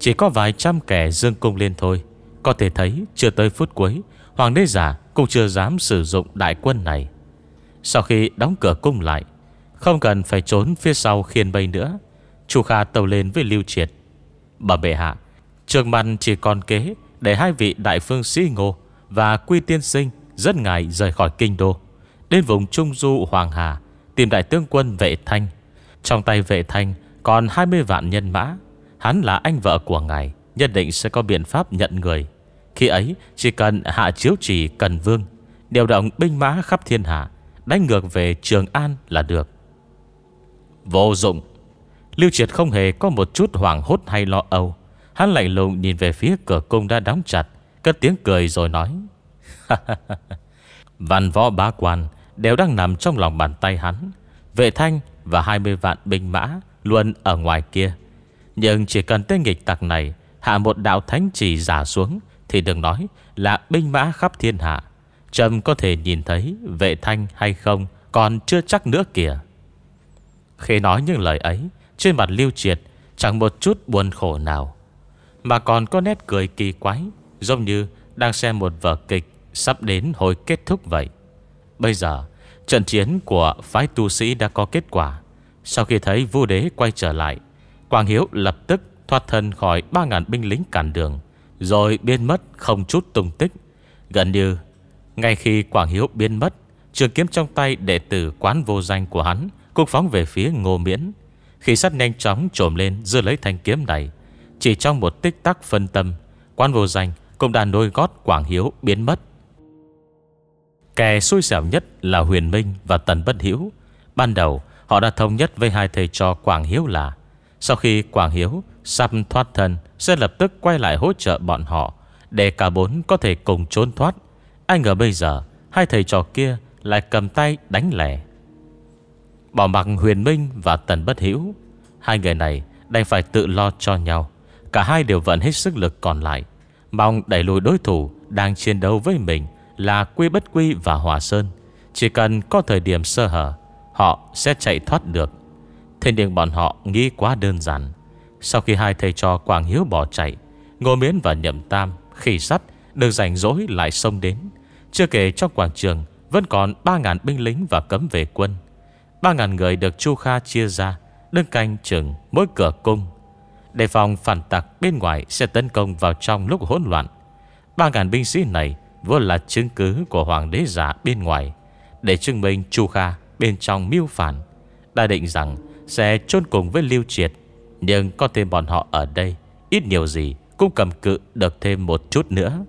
Chỉ có vài trăm kẻ dương cung lên thôi Có thể thấy chưa tới phút cuối Hoàng đế giả cũng chưa dám sử dụng đại quân này Sau khi đóng cửa cung lại Không cần phải trốn phía sau khiên bay nữa Chu Kha tàu lên với Lưu Triệt Bà bệ hạ Trường mặt chỉ còn kế Để hai vị đại phương sĩ ngô Và quy tiên sinh rất ngại rời khỏi kinh đô Đến vùng Trung Du Hoàng Hà Tìm đại tướng quân vệ thanh Trong tay vệ thanh còn 20 vạn nhân mã Hắn là anh vợ của ngài Nhất định sẽ có biện pháp nhận người khi ấy chỉ cần hạ chiếu chỉ Cần Vương Điều động binh mã khắp thiên hạ Đánh ngược về Trường An là được Vô dụng Lưu Triệt không hề có một chút hoảng hốt hay lo âu Hắn lạnh lùng nhìn về phía cửa cung đã đóng chặt Cất tiếng cười rồi nói Văn võ bá quan Đều đang nằm trong lòng bàn tay hắn Vệ thanh và 20 vạn binh mã Luôn ở ngoài kia Nhưng chỉ cần tên nghịch tặc này Hạ một đạo thánh chỉ giả xuống thì đừng nói là binh mã khắp thiên hạ Trầm có thể nhìn thấy vệ thanh hay không Còn chưa chắc nữa kìa Khi nói những lời ấy Trên mặt lưu triệt Chẳng một chút buồn khổ nào Mà còn có nét cười kỳ quái Giống như đang xem một vở kịch Sắp đến hồi kết thúc vậy Bây giờ Trận chiến của phái tu sĩ đã có kết quả Sau khi thấy vua đế quay trở lại Quang Hiếu lập tức thoát thân khỏi 3.000 binh lính cản đường rồi biến mất không chút tung tích Gần như Ngay khi Quảng Hiếu biến mất Trường kiếm trong tay đệ tử quán vô danh của hắn Cục phóng về phía Ngô Miễn Khi sắt nhanh chóng trồm lên Dưa lấy thanh kiếm này Chỉ trong một tích tắc phân tâm Quán vô danh cũng đã nôi gót Quảng Hiếu biến mất Kẻ xui xẻo nhất là Huyền Minh và Tần Bất Hiếu Ban đầu họ đã thống nhất với hai thầy trò Quảng Hiếu là Sau khi Quảng Hiếu sắp thoát thân sẽ lập tức quay lại hỗ trợ bọn họ Để cả bốn có thể cùng trốn thoát Ai ngờ bây giờ Hai thầy trò kia lại cầm tay đánh lẻ Bỏ mặc Huyền Minh và Tần Bất Hiểu Hai người này đành phải tự lo cho nhau Cả hai đều vận hết sức lực còn lại Mong đẩy lùi đối thủ Đang chiến đấu với mình Là Quy Bất Quy và Hòa Sơn Chỉ cần có thời điểm sơ hở Họ sẽ chạy thoát được Thế nhưng bọn họ nghĩ quá đơn giản sau khi hai thầy trò Quảng Hiếu bỏ chạy Ngô Miễn và Nhậm Tam Khỉ sắt được rảnh rỗi lại sông đến Chưa kể trong quảng trường Vẫn còn 3.000 binh lính và cấm về quân 3.000 người được Chu Kha chia ra Đứng canh chừng mỗi cửa cung Đề phòng phản tặc bên ngoài Sẽ tấn công vào trong lúc hỗn loạn 3.000 binh sĩ này vốn là chứng cứ của hoàng đế giả bên ngoài Để chứng minh Chu Kha bên trong mưu phản Đã định rằng sẽ chôn cùng với Lưu Triệt nhưng có thêm bọn họ ở đây Ít nhiều gì cũng cầm cự được thêm một chút nữa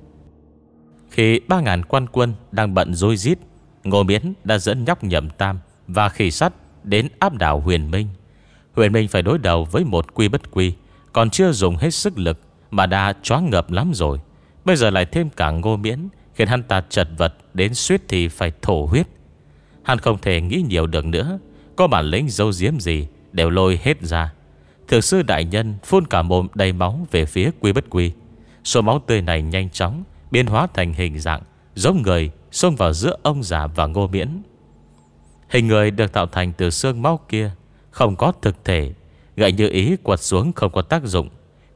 Khi ba ngàn quan quân đang bận rối rít Ngô Miễn đã dẫn nhóc nhậm tam Và khỉ sắt đến áp đảo huyền minh Huyền minh phải đối đầu với một quy bất quy Còn chưa dùng hết sức lực Mà đã choáng ngợp lắm rồi Bây giờ lại thêm cả ngô miễn Khiến hắn ta chật vật đến suýt thì phải thổ huyết Hắn không thể nghĩ nhiều được nữa Có bản lĩnh dâu diếm gì Đều lôi hết ra Thực sư đại nhân phun cả mồm đầy máu về phía quy bất quy. Số máu tươi này nhanh chóng biến hóa thành hình dạng giống người xông vào giữa ông già và ngô miễn. Hình người được tạo thành từ xương máu kia không có thực thể, gậy như ý quật xuống không có tác dụng.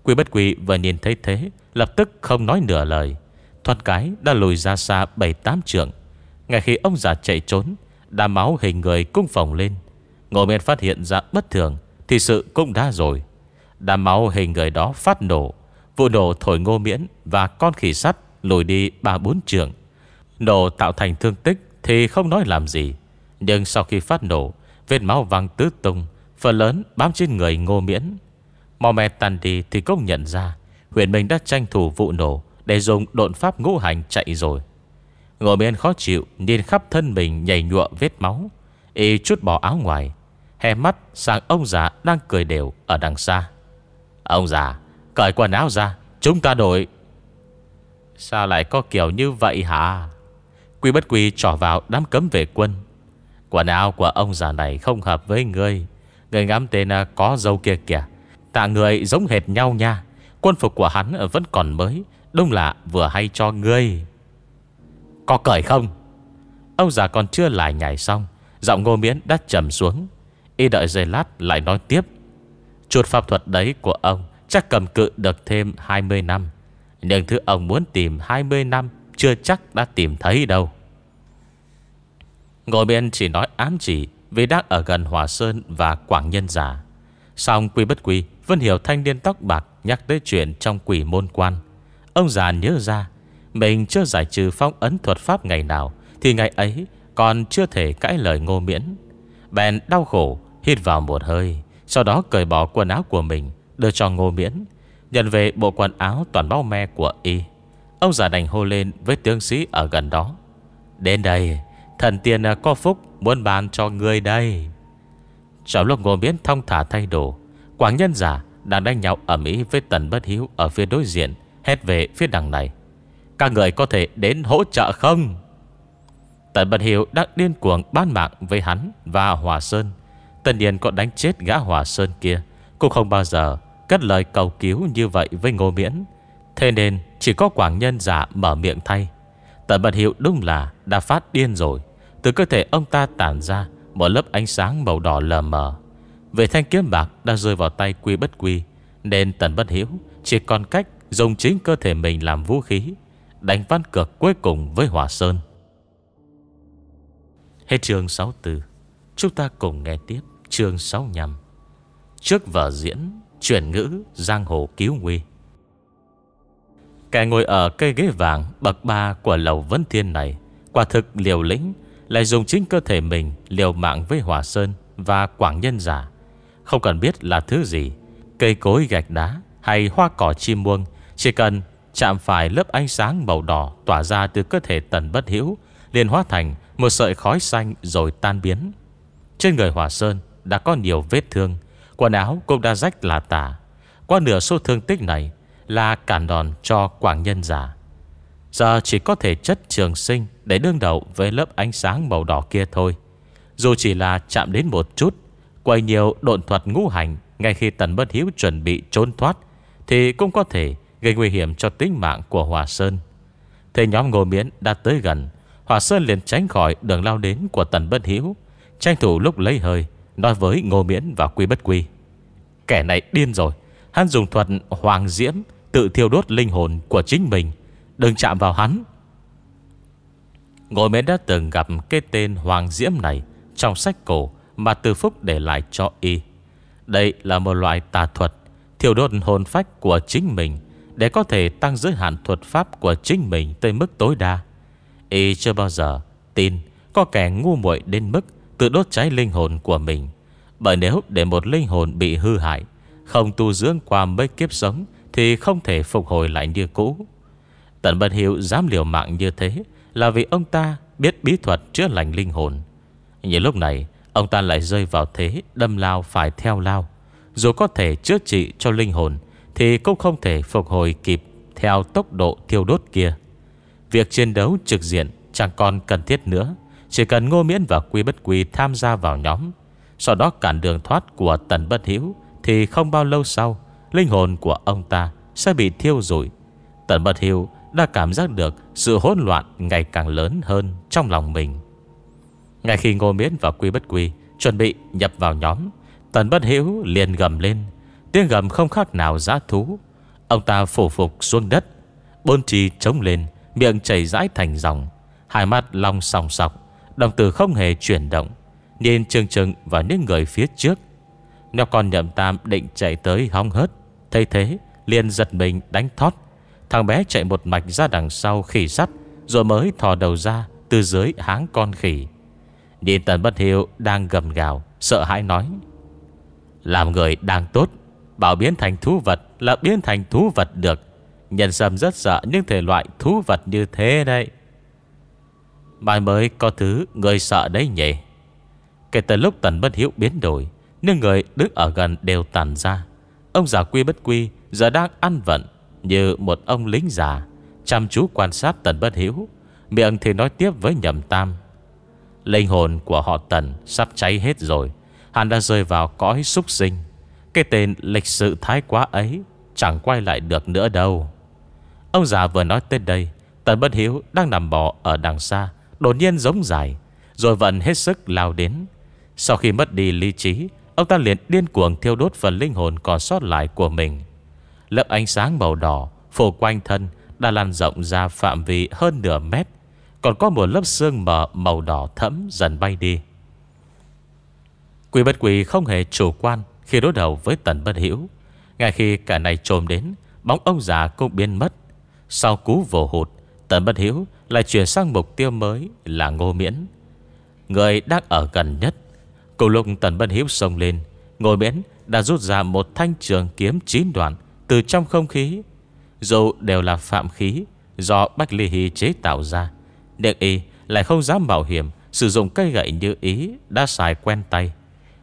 Quy bất quy vừa nhìn thấy thế, lập tức không nói nửa lời. Thoát cái đã lùi ra xa bảy tám trượng. Ngay khi ông già chạy trốn, đám máu hình người cung phồng lên. Ngô miễn phát hiện ra bất thường, thì sự cũng đã rồi Đám máu hình người đó phát nổ Vụ nổ thổi ngô miễn Và con khỉ sắt lùi đi ba bốn trường Nổ tạo thành thương tích Thì không nói làm gì Nhưng sau khi phát nổ Vết máu văng tứ tung Phần lớn bám trên người ngô miễn Mò mẹ tàn đi thì công nhận ra Huyền Minh đã tranh thủ vụ nổ Để dùng độn pháp ngũ hành chạy rồi Ngô miễn khó chịu Nhìn khắp thân mình nhảy nhụa vết máu Y chút bỏ áo ngoài Hè mắt sang ông già đang cười đều Ở đằng xa Ông già cởi quần áo ra Chúng ta đổi Sao lại có kiểu như vậy hả Quy bất quy trỏ vào đám cấm về quân Quần áo của ông già này không hợp với ngươi Người ngắm tên à, có dâu kia kìa Tạ người giống hệt nhau nha Quân phục của hắn vẫn còn mới Đông lạ vừa hay cho ngươi Có cởi không Ông già còn chưa lại nhảy xong Giọng ngô miến đã trầm xuống Y đợi giây lát lại nói tiếp Chuột pháp thuật đấy của ông Chắc cầm cự được thêm 20 năm Nhưng thứ ông muốn tìm 20 năm Chưa chắc đã tìm thấy đâu Ngồi bên chỉ nói ám chỉ Vì đang ở gần Hòa Sơn và Quảng Nhân Giả Xong quy bất quy Vân hiểu thanh niên tóc bạc Nhắc tới chuyện trong quỷ môn quan Ông già nhớ ra Mình chưa giải trừ phong ấn thuật pháp ngày nào Thì ngày ấy còn chưa thể cãi lời ngô miễn Bèn đau khổ Hít vào một hơi Sau đó cởi bỏ quần áo của mình Đưa cho Ngô Miễn Nhận về bộ quần áo toàn bao me của y Ông già đành hô lên với tướng sĩ ở gần đó Đến đây Thần tiên à, có phúc muốn bàn cho người đây Trong lúc Ngô Miễn thông thả thay đồ Quảng nhân giả đang đánh nhau ở Mỹ với Tần Bất Hiếu ở phía đối diện Hét về phía đằng này Các người có thể đến hỗ trợ không? Tần Bất Hiếu đã điên cuồng bán mạng với hắn và Hòa Sơn Tất nhiên còn đánh chết gã Hòa sơn kia Cũng không bao giờ cất lời cầu cứu như vậy với Ngô Miễn Thế nên chỉ có quảng nhân giả mở miệng thay Tần bật hiệu đúng là đã phát điên rồi Từ cơ thể ông ta tản ra Một lớp ánh sáng màu đỏ lờ mờ Về thanh kiếm bạc đã rơi vào tay quy bất quy Nên tần bất hiểu Chỉ còn cách dùng chính cơ thể mình làm vũ khí Đánh văn cược cuối cùng với Hòa Sơn Hết trường 64 Chúng ta cùng nghe tiếp chương 65 Trước vở diễn Chuyển ngữ Giang hồ cứu nguy Kẻ ngồi ở cây ghế vàng Bậc ba của lầu Vân Thiên này Quả thực liều lĩnh Lại dùng chính cơ thể mình liều mạng với Hòa Sơn Và Quảng Nhân Giả Không cần biết là thứ gì Cây cối gạch đá hay hoa cỏ chim muông Chỉ cần chạm phải lớp ánh sáng màu đỏ Tỏa ra từ cơ thể tần bất hiểu liền hóa thành một sợi khói xanh rồi tan biến Trên người Hòa Sơn đã có nhiều vết thương Quần áo cũng đã rách là tả Qua nửa số thương tích này Là cản đòn cho quảng nhân giả Giờ chỉ có thể chất trường sinh Để đương đầu với lớp ánh sáng màu đỏ kia thôi Dù chỉ là chạm đến một chút Quay nhiều độn thuật ngũ hành Ngay khi Tần Bất Hiếu chuẩn bị trốn thoát Thì cũng có thể gây nguy hiểm cho tính mạng của Hòa Sơn Thế nhóm Ngô Miễn đã tới gần Hòa Sơn liền tránh khỏi đường lao đến của Tần Bất Hiếu Tranh thủ lúc lấy hơi Nói với Ngô Miễn và Quy Bất Quy Kẻ này điên rồi Hắn dùng thuật hoàng diễm Tự thiêu đốt linh hồn của chính mình Đừng chạm vào hắn Ngô Miễn đã từng gặp Cái tên hoàng diễm này Trong sách cổ mà Từ Phúc để lại cho y Đây là một loại tà thuật Thiêu đốt hồn phách của chính mình Để có thể tăng giới hạn thuật pháp Của chính mình tới mức tối đa Y chưa bao giờ tin Có kẻ ngu muội đến mức Tự đốt cháy linh hồn của mình Bởi nếu để một linh hồn bị hư hại Không tu dưỡng qua mấy kiếp sống Thì không thể phục hồi lại như cũ Tần Bân Hiệu dám liều mạng như thế Là vì ông ta biết bí thuật chữa lành linh hồn Nhưng lúc này Ông ta lại rơi vào thế đâm lao phải theo lao Dù có thể chữa trị cho linh hồn Thì cũng không thể phục hồi kịp Theo tốc độ thiêu đốt kia Việc chiến đấu trực diện chẳng còn cần thiết nữa chỉ cần Ngô Miễn và Quy Bất Quy tham gia vào nhóm Sau đó cản đường thoát của Tần Bất Hiếu Thì không bao lâu sau Linh hồn của ông ta sẽ bị thiêu rụi Tần Bất Hiếu đã cảm giác được sự hỗn loạn ngày càng lớn hơn trong lòng mình Ngay khi Ngô Miễn và Quy Bất Quy chuẩn bị nhập vào nhóm Tần Bất Hiếu liền gầm lên Tiếng gầm không khác nào giá thú Ông ta phủ phục xuống đất Bôn trì trống lên Miệng chảy rãi thành dòng Hai mắt long sòng sọc Đồng tử không hề chuyển động Nên chừng chừng vào những người phía trước Nó còn nhậm tam định chạy tới hóng hớt Thay thế liền giật mình đánh thoát Thằng bé chạy một mạch ra đằng sau khỉ sắt Rồi mới thò đầu ra Từ dưới háng con khỉ Nhìn tần bất hiệu đang gầm gào Sợ hãi nói Làm người đang tốt Bảo biến thành thú vật là biến thành thú vật được Nhân sâm rất sợ những thể loại thú vật như thế đây Mai mới có thứ người sợ đấy nhỉ Kể từ lúc Tần Bất hiểu biến đổi Nhưng người đứng ở gần đều tàn ra Ông già quy bất quy Giờ đang ăn vận Như một ông lính già Chăm chú quan sát Tần Bất Hiếu Miệng thì nói tiếp với nhầm tam Linh hồn của họ Tần sắp cháy hết rồi Hắn đã rơi vào cõi súc sinh Cái tên lịch sự thái quá ấy Chẳng quay lại được nữa đâu Ông già vừa nói tên đây Tần Bất hiểu đang nằm bò ở đằng xa Đột nhiên giống dài Rồi vận hết sức lao đến Sau khi mất đi lý trí Ông ta liền điên cuồng thiêu đốt phần linh hồn còn sót lại của mình Lớp ánh sáng màu đỏ Phổ quanh thân Đã lan rộng ra phạm vi hơn nửa mét Còn có một lớp xương mờ màu đỏ thẫm dần bay đi Quỷ bất quỷ không hề chủ quan Khi đối đầu với tần bất hiểu Ngay khi cả này trồm đến Bóng ông già cũng biến mất Sau cú vồ hụt Tần Bất Hiếu lại chuyển sang mục tiêu mới là Ngô Miễn. Người đang ở gần nhất. Cùng lúc Tần Bất Hiếu xông lên, Ngô Miễn đã rút ra một thanh trường kiếm chín đoạn từ trong không khí. Dù đều là phạm khí do Bách Ly Hy chế tạo ra, nhưng y lại không dám bảo hiểm sử dụng cây gậy như ý đã xài quen tay.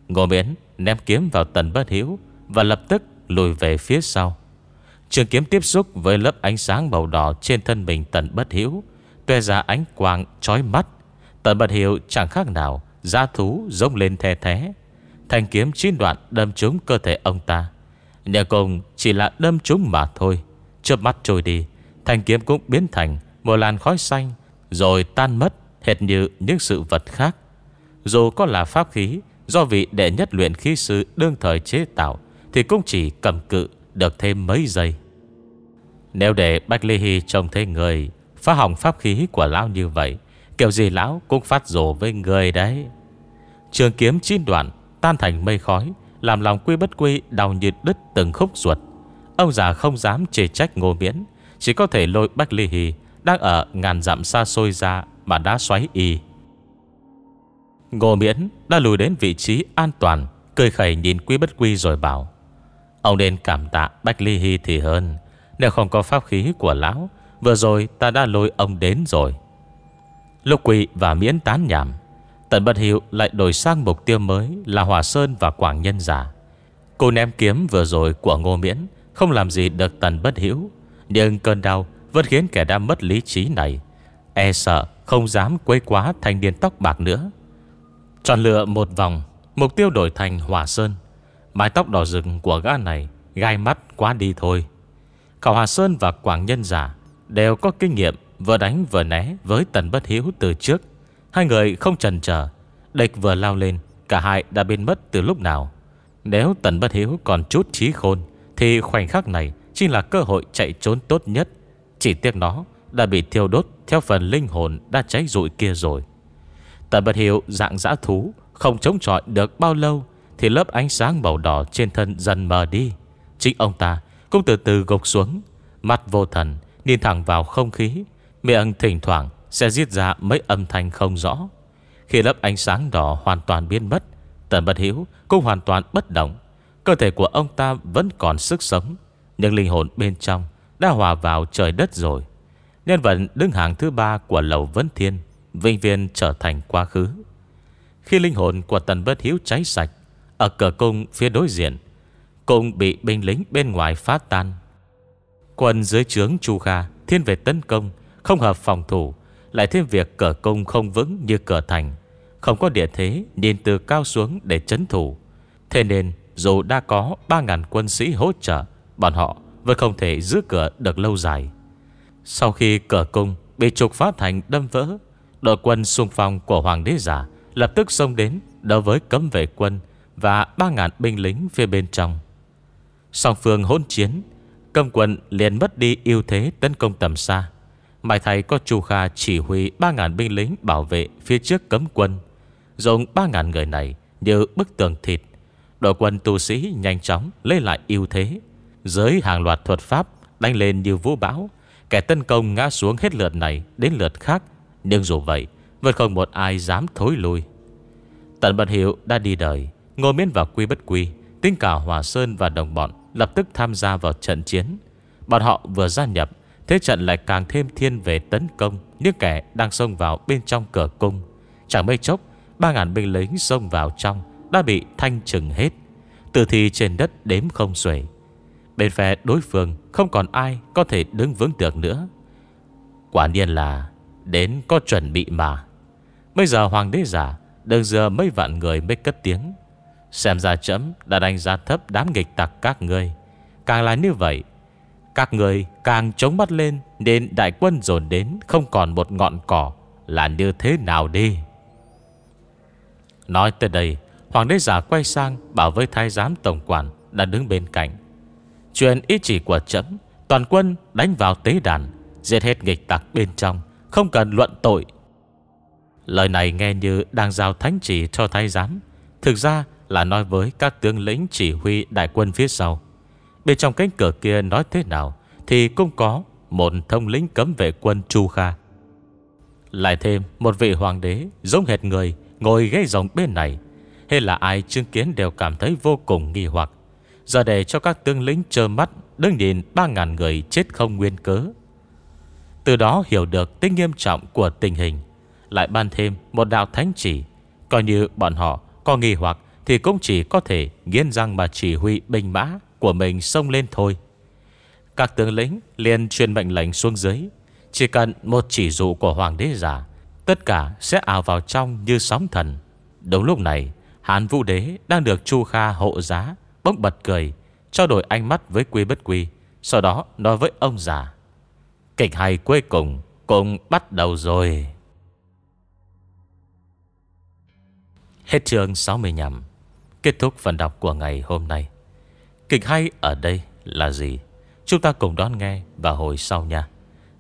Ngô Miễn ném kiếm vào Tần Bất Hiếu và lập tức lùi về phía sau. Trường kiếm tiếp xúc với lớp ánh sáng màu đỏ trên thân mình Tần Bất hiểu, tuê ra ánh quang chói mắt. Tần Bất Hiếu chẳng khác nào, ra thú rông lên the thế. Thanh kiếm chín đoạn đâm trúng cơ thể ông ta. Nhờ cùng chỉ là đâm trúng mà thôi. Chớp mắt trôi đi, thanh kiếm cũng biến thành một làn khói xanh, rồi tan mất, hệt như những sự vật khác. Dù có là pháp khí, do vị đệ nhất luyện khí sư đương thời chế tạo, thì cũng chỉ cầm cự được thêm mấy giây. Nếu để Bách Lê Hy trông thấy người Phá hỏng pháp khí của lão như vậy Kiểu gì lão cũng phát rổ với người đấy Trường kiếm chín đoạn Tan thành mây khói Làm lòng quy bất quy đau như đứt từng khúc ruột Ông già không dám chê trách ngô miễn Chỉ có thể lôi Bách Lê Hy Đang ở ngàn dặm xa xôi ra Mà đã xoáy y Ngô miễn đã lùi đến vị trí an toàn Cười khẩy nhìn quý bất quy rồi bảo Ông nên cảm tạ Bách Ly Hy thì hơn nếu không có pháp khí của lão Vừa rồi ta đã lôi ông đến rồi Lục quỷ và miễn tán nhảm Tần bất hiệu lại đổi sang mục tiêu mới Là Hòa Sơn và Quảng Nhân Giả Cô ném kiếm vừa rồi của Ngô Miễn Không làm gì được tần bất hiểu Nhưng cơn đau vẫn khiến kẻ đã mất lý trí này E sợ không dám quấy quá thanh niên tóc bạc nữa Chọn lựa một vòng Mục tiêu đổi thành Hòa Sơn Mái tóc đỏ rừng của gã này Gai mắt quá đi thôi Khảo Hà Sơn và Quảng Nhân Giả Đều có kinh nghiệm vừa đánh vừa né Với Tần Bất Hiếu từ trước Hai người không chần chờ Địch vừa lao lên Cả hai đã biến mất từ lúc nào Nếu Tần Bất Hiếu còn chút trí khôn Thì khoảnh khắc này Chính là cơ hội chạy trốn tốt nhất Chỉ tiếc nó đã bị thiêu đốt Theo phần linh hồn đã cháy rụi kia rồi Tần Bất Hiếu dạng dã thú Không chống chọi được bao lâu Thì lớp ánh sáng màu đỏ trên thân dần mờ đi Chính ông ta cũng từ từ gục xuống Mắt vô thần Nhìn thẳng vào không khí Miệng thỉnh thoảng Sẽ giết ra mấy âm thanh không rõ Khi lớp ánh sáng đỏ hoàn toàn biến mất Tần Bất Hiếu cũng hoàn toàn bất động Cơ thể của ông ta vẫn còn sức sống Nhưng linh hồn bên trong Đã hòa vào trời đất rồi Nhân vật đứng hàng thứ ba của Lầu vân Thiên Vinh viên trở thành quá khứ Khi linh hồn của Tần Bất Hiếu cháy sạch Ở cửa cung phía đối diện cũng bị binh lính bên ngoài phá tan Quân dưới trướng Chu Kha Thiên về tấn công Không hợp phòng thủ Lại thêm việc cờ công không vững như cờ thành Không có địa thế nên từ cao xuống để chấn thủ Thế nên dù đã có 3.000 quân sĩ hỗ trợ Bọn họ vẫn không thể giữ cửa được lâu dài Sau khi cửa cung Bị trục phá thành đâm vỡ Đội quân xung phong của Hoàng đế giả Lập tức xông đến Đối với cấm vệ quân Và 3.000 binh lính phía bên trong Song phương hôn chiến Cầm quân liền mất đi ưu thế tấn công tầm xa Mai thầy có Chu Kha chỉ huy 3.000 binh lính bảo vệ phía trước cấm quân Dùng 3.000 người này như bức tường thịt Đội quân tu sĩ nhanh chóng lấy lại ưu thế Dưới hàng loạt thuật pháp đánh lên như vũ bão Kẻ tấn công ngã xuống hết lượt này đến lượt khác Nhưng dù vậy Vẫn không một ai dám thối lui Tần Bật Hiệu đã đi đời Ngô miên và Quy Bất Quy Tính cả Hòa Sơn và đồng bọn lập tức tham gia vào trận chiến. Bọn họ vừa gia nhập, thế trận lại càng thêm thiên về tấn công những kẻ đang xông vào bên trong cửa cung. Chẳng mấy chốc, 3.000 binh lính xông vào trong đã bị thanh trừng hết. Tử thi trên đất đếm không xuể. Bên phe đối phương không còn ai có thể đứng vững được nữa. Quả nhiên là đến có chuẩn bị mà. Bây giờ hoàng đế giả đừng dừa mấy vạn người mới cất tiếng. Xem ra chấm đã đánh giá thấp đám nghịch tặc các ngươi Càng là như vậy Các người càng chống bắt lên Nên đại quân dồn đến Không còn một ngọn cỏ Là như thế nào đi Nói tới đây Hoàng đế giả quay sang Bảo với thái giám tổng quản Đã đứng bên cạnh Chuyện ý chỉ của chấm Toàn quân đánh vào tế đàn Giết hết nghịch tặc bên trong Không cần luận tội Lời này nghe như đang giao thánh chỉ cho thái giám Thực ra là nói với các tướng lĩnh chỉ huy đại quân phía sau Bên trong cánh cửa kia nói thế nào Thì cũng có một thông lĩnh cấm vệ quân Chu Kha Lại thêm một vị hoàng đế giống hệt người Ngồi ghế rồng bên này Hay là ai chứng kiến đều cảm thấy vô cùng nghi hoặc Giờ để cho các tướng lĩnh trơ mắt Đứng nhìn 3.000 người chết không nguyên cớ Từ đó hiểu được tính nghiêm trọng của tình hình Lại ban thêm một đạo thánh chỉ Coi như bọn họ có nghi hoặc thì cũng chỉ có thể nghiến răng mà chỉ huy binh mã của mình xông lên thôi Các tướng lĩnh liền truyền mệnh lệnh xuống dưới Chỉ cần một chỉ dụ của hoàng đế giả Tất cả sẽ ảo vào trong như sóng thần Đúng lúc này Hán vũ đế đang được Chu Kha hộ giá Bỗng bật cười Trao đổi ánh mắt với quy bất quy Sau đó nói với ông già Kịch hay cuối cùng Cũng bắt đầu rồi Hết chương 65 Kết thúc phần đọc của ngày hôm nay Kịch hay ở đây là gì Chúng ta cùng đón nghe vào hồi sau nha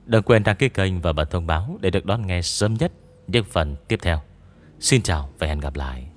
Đừng quên đăng ký kênh và bật thông báo Để được đón nghe sớm nhất những phần tiếp theo Xin chào và hẹn gặp lại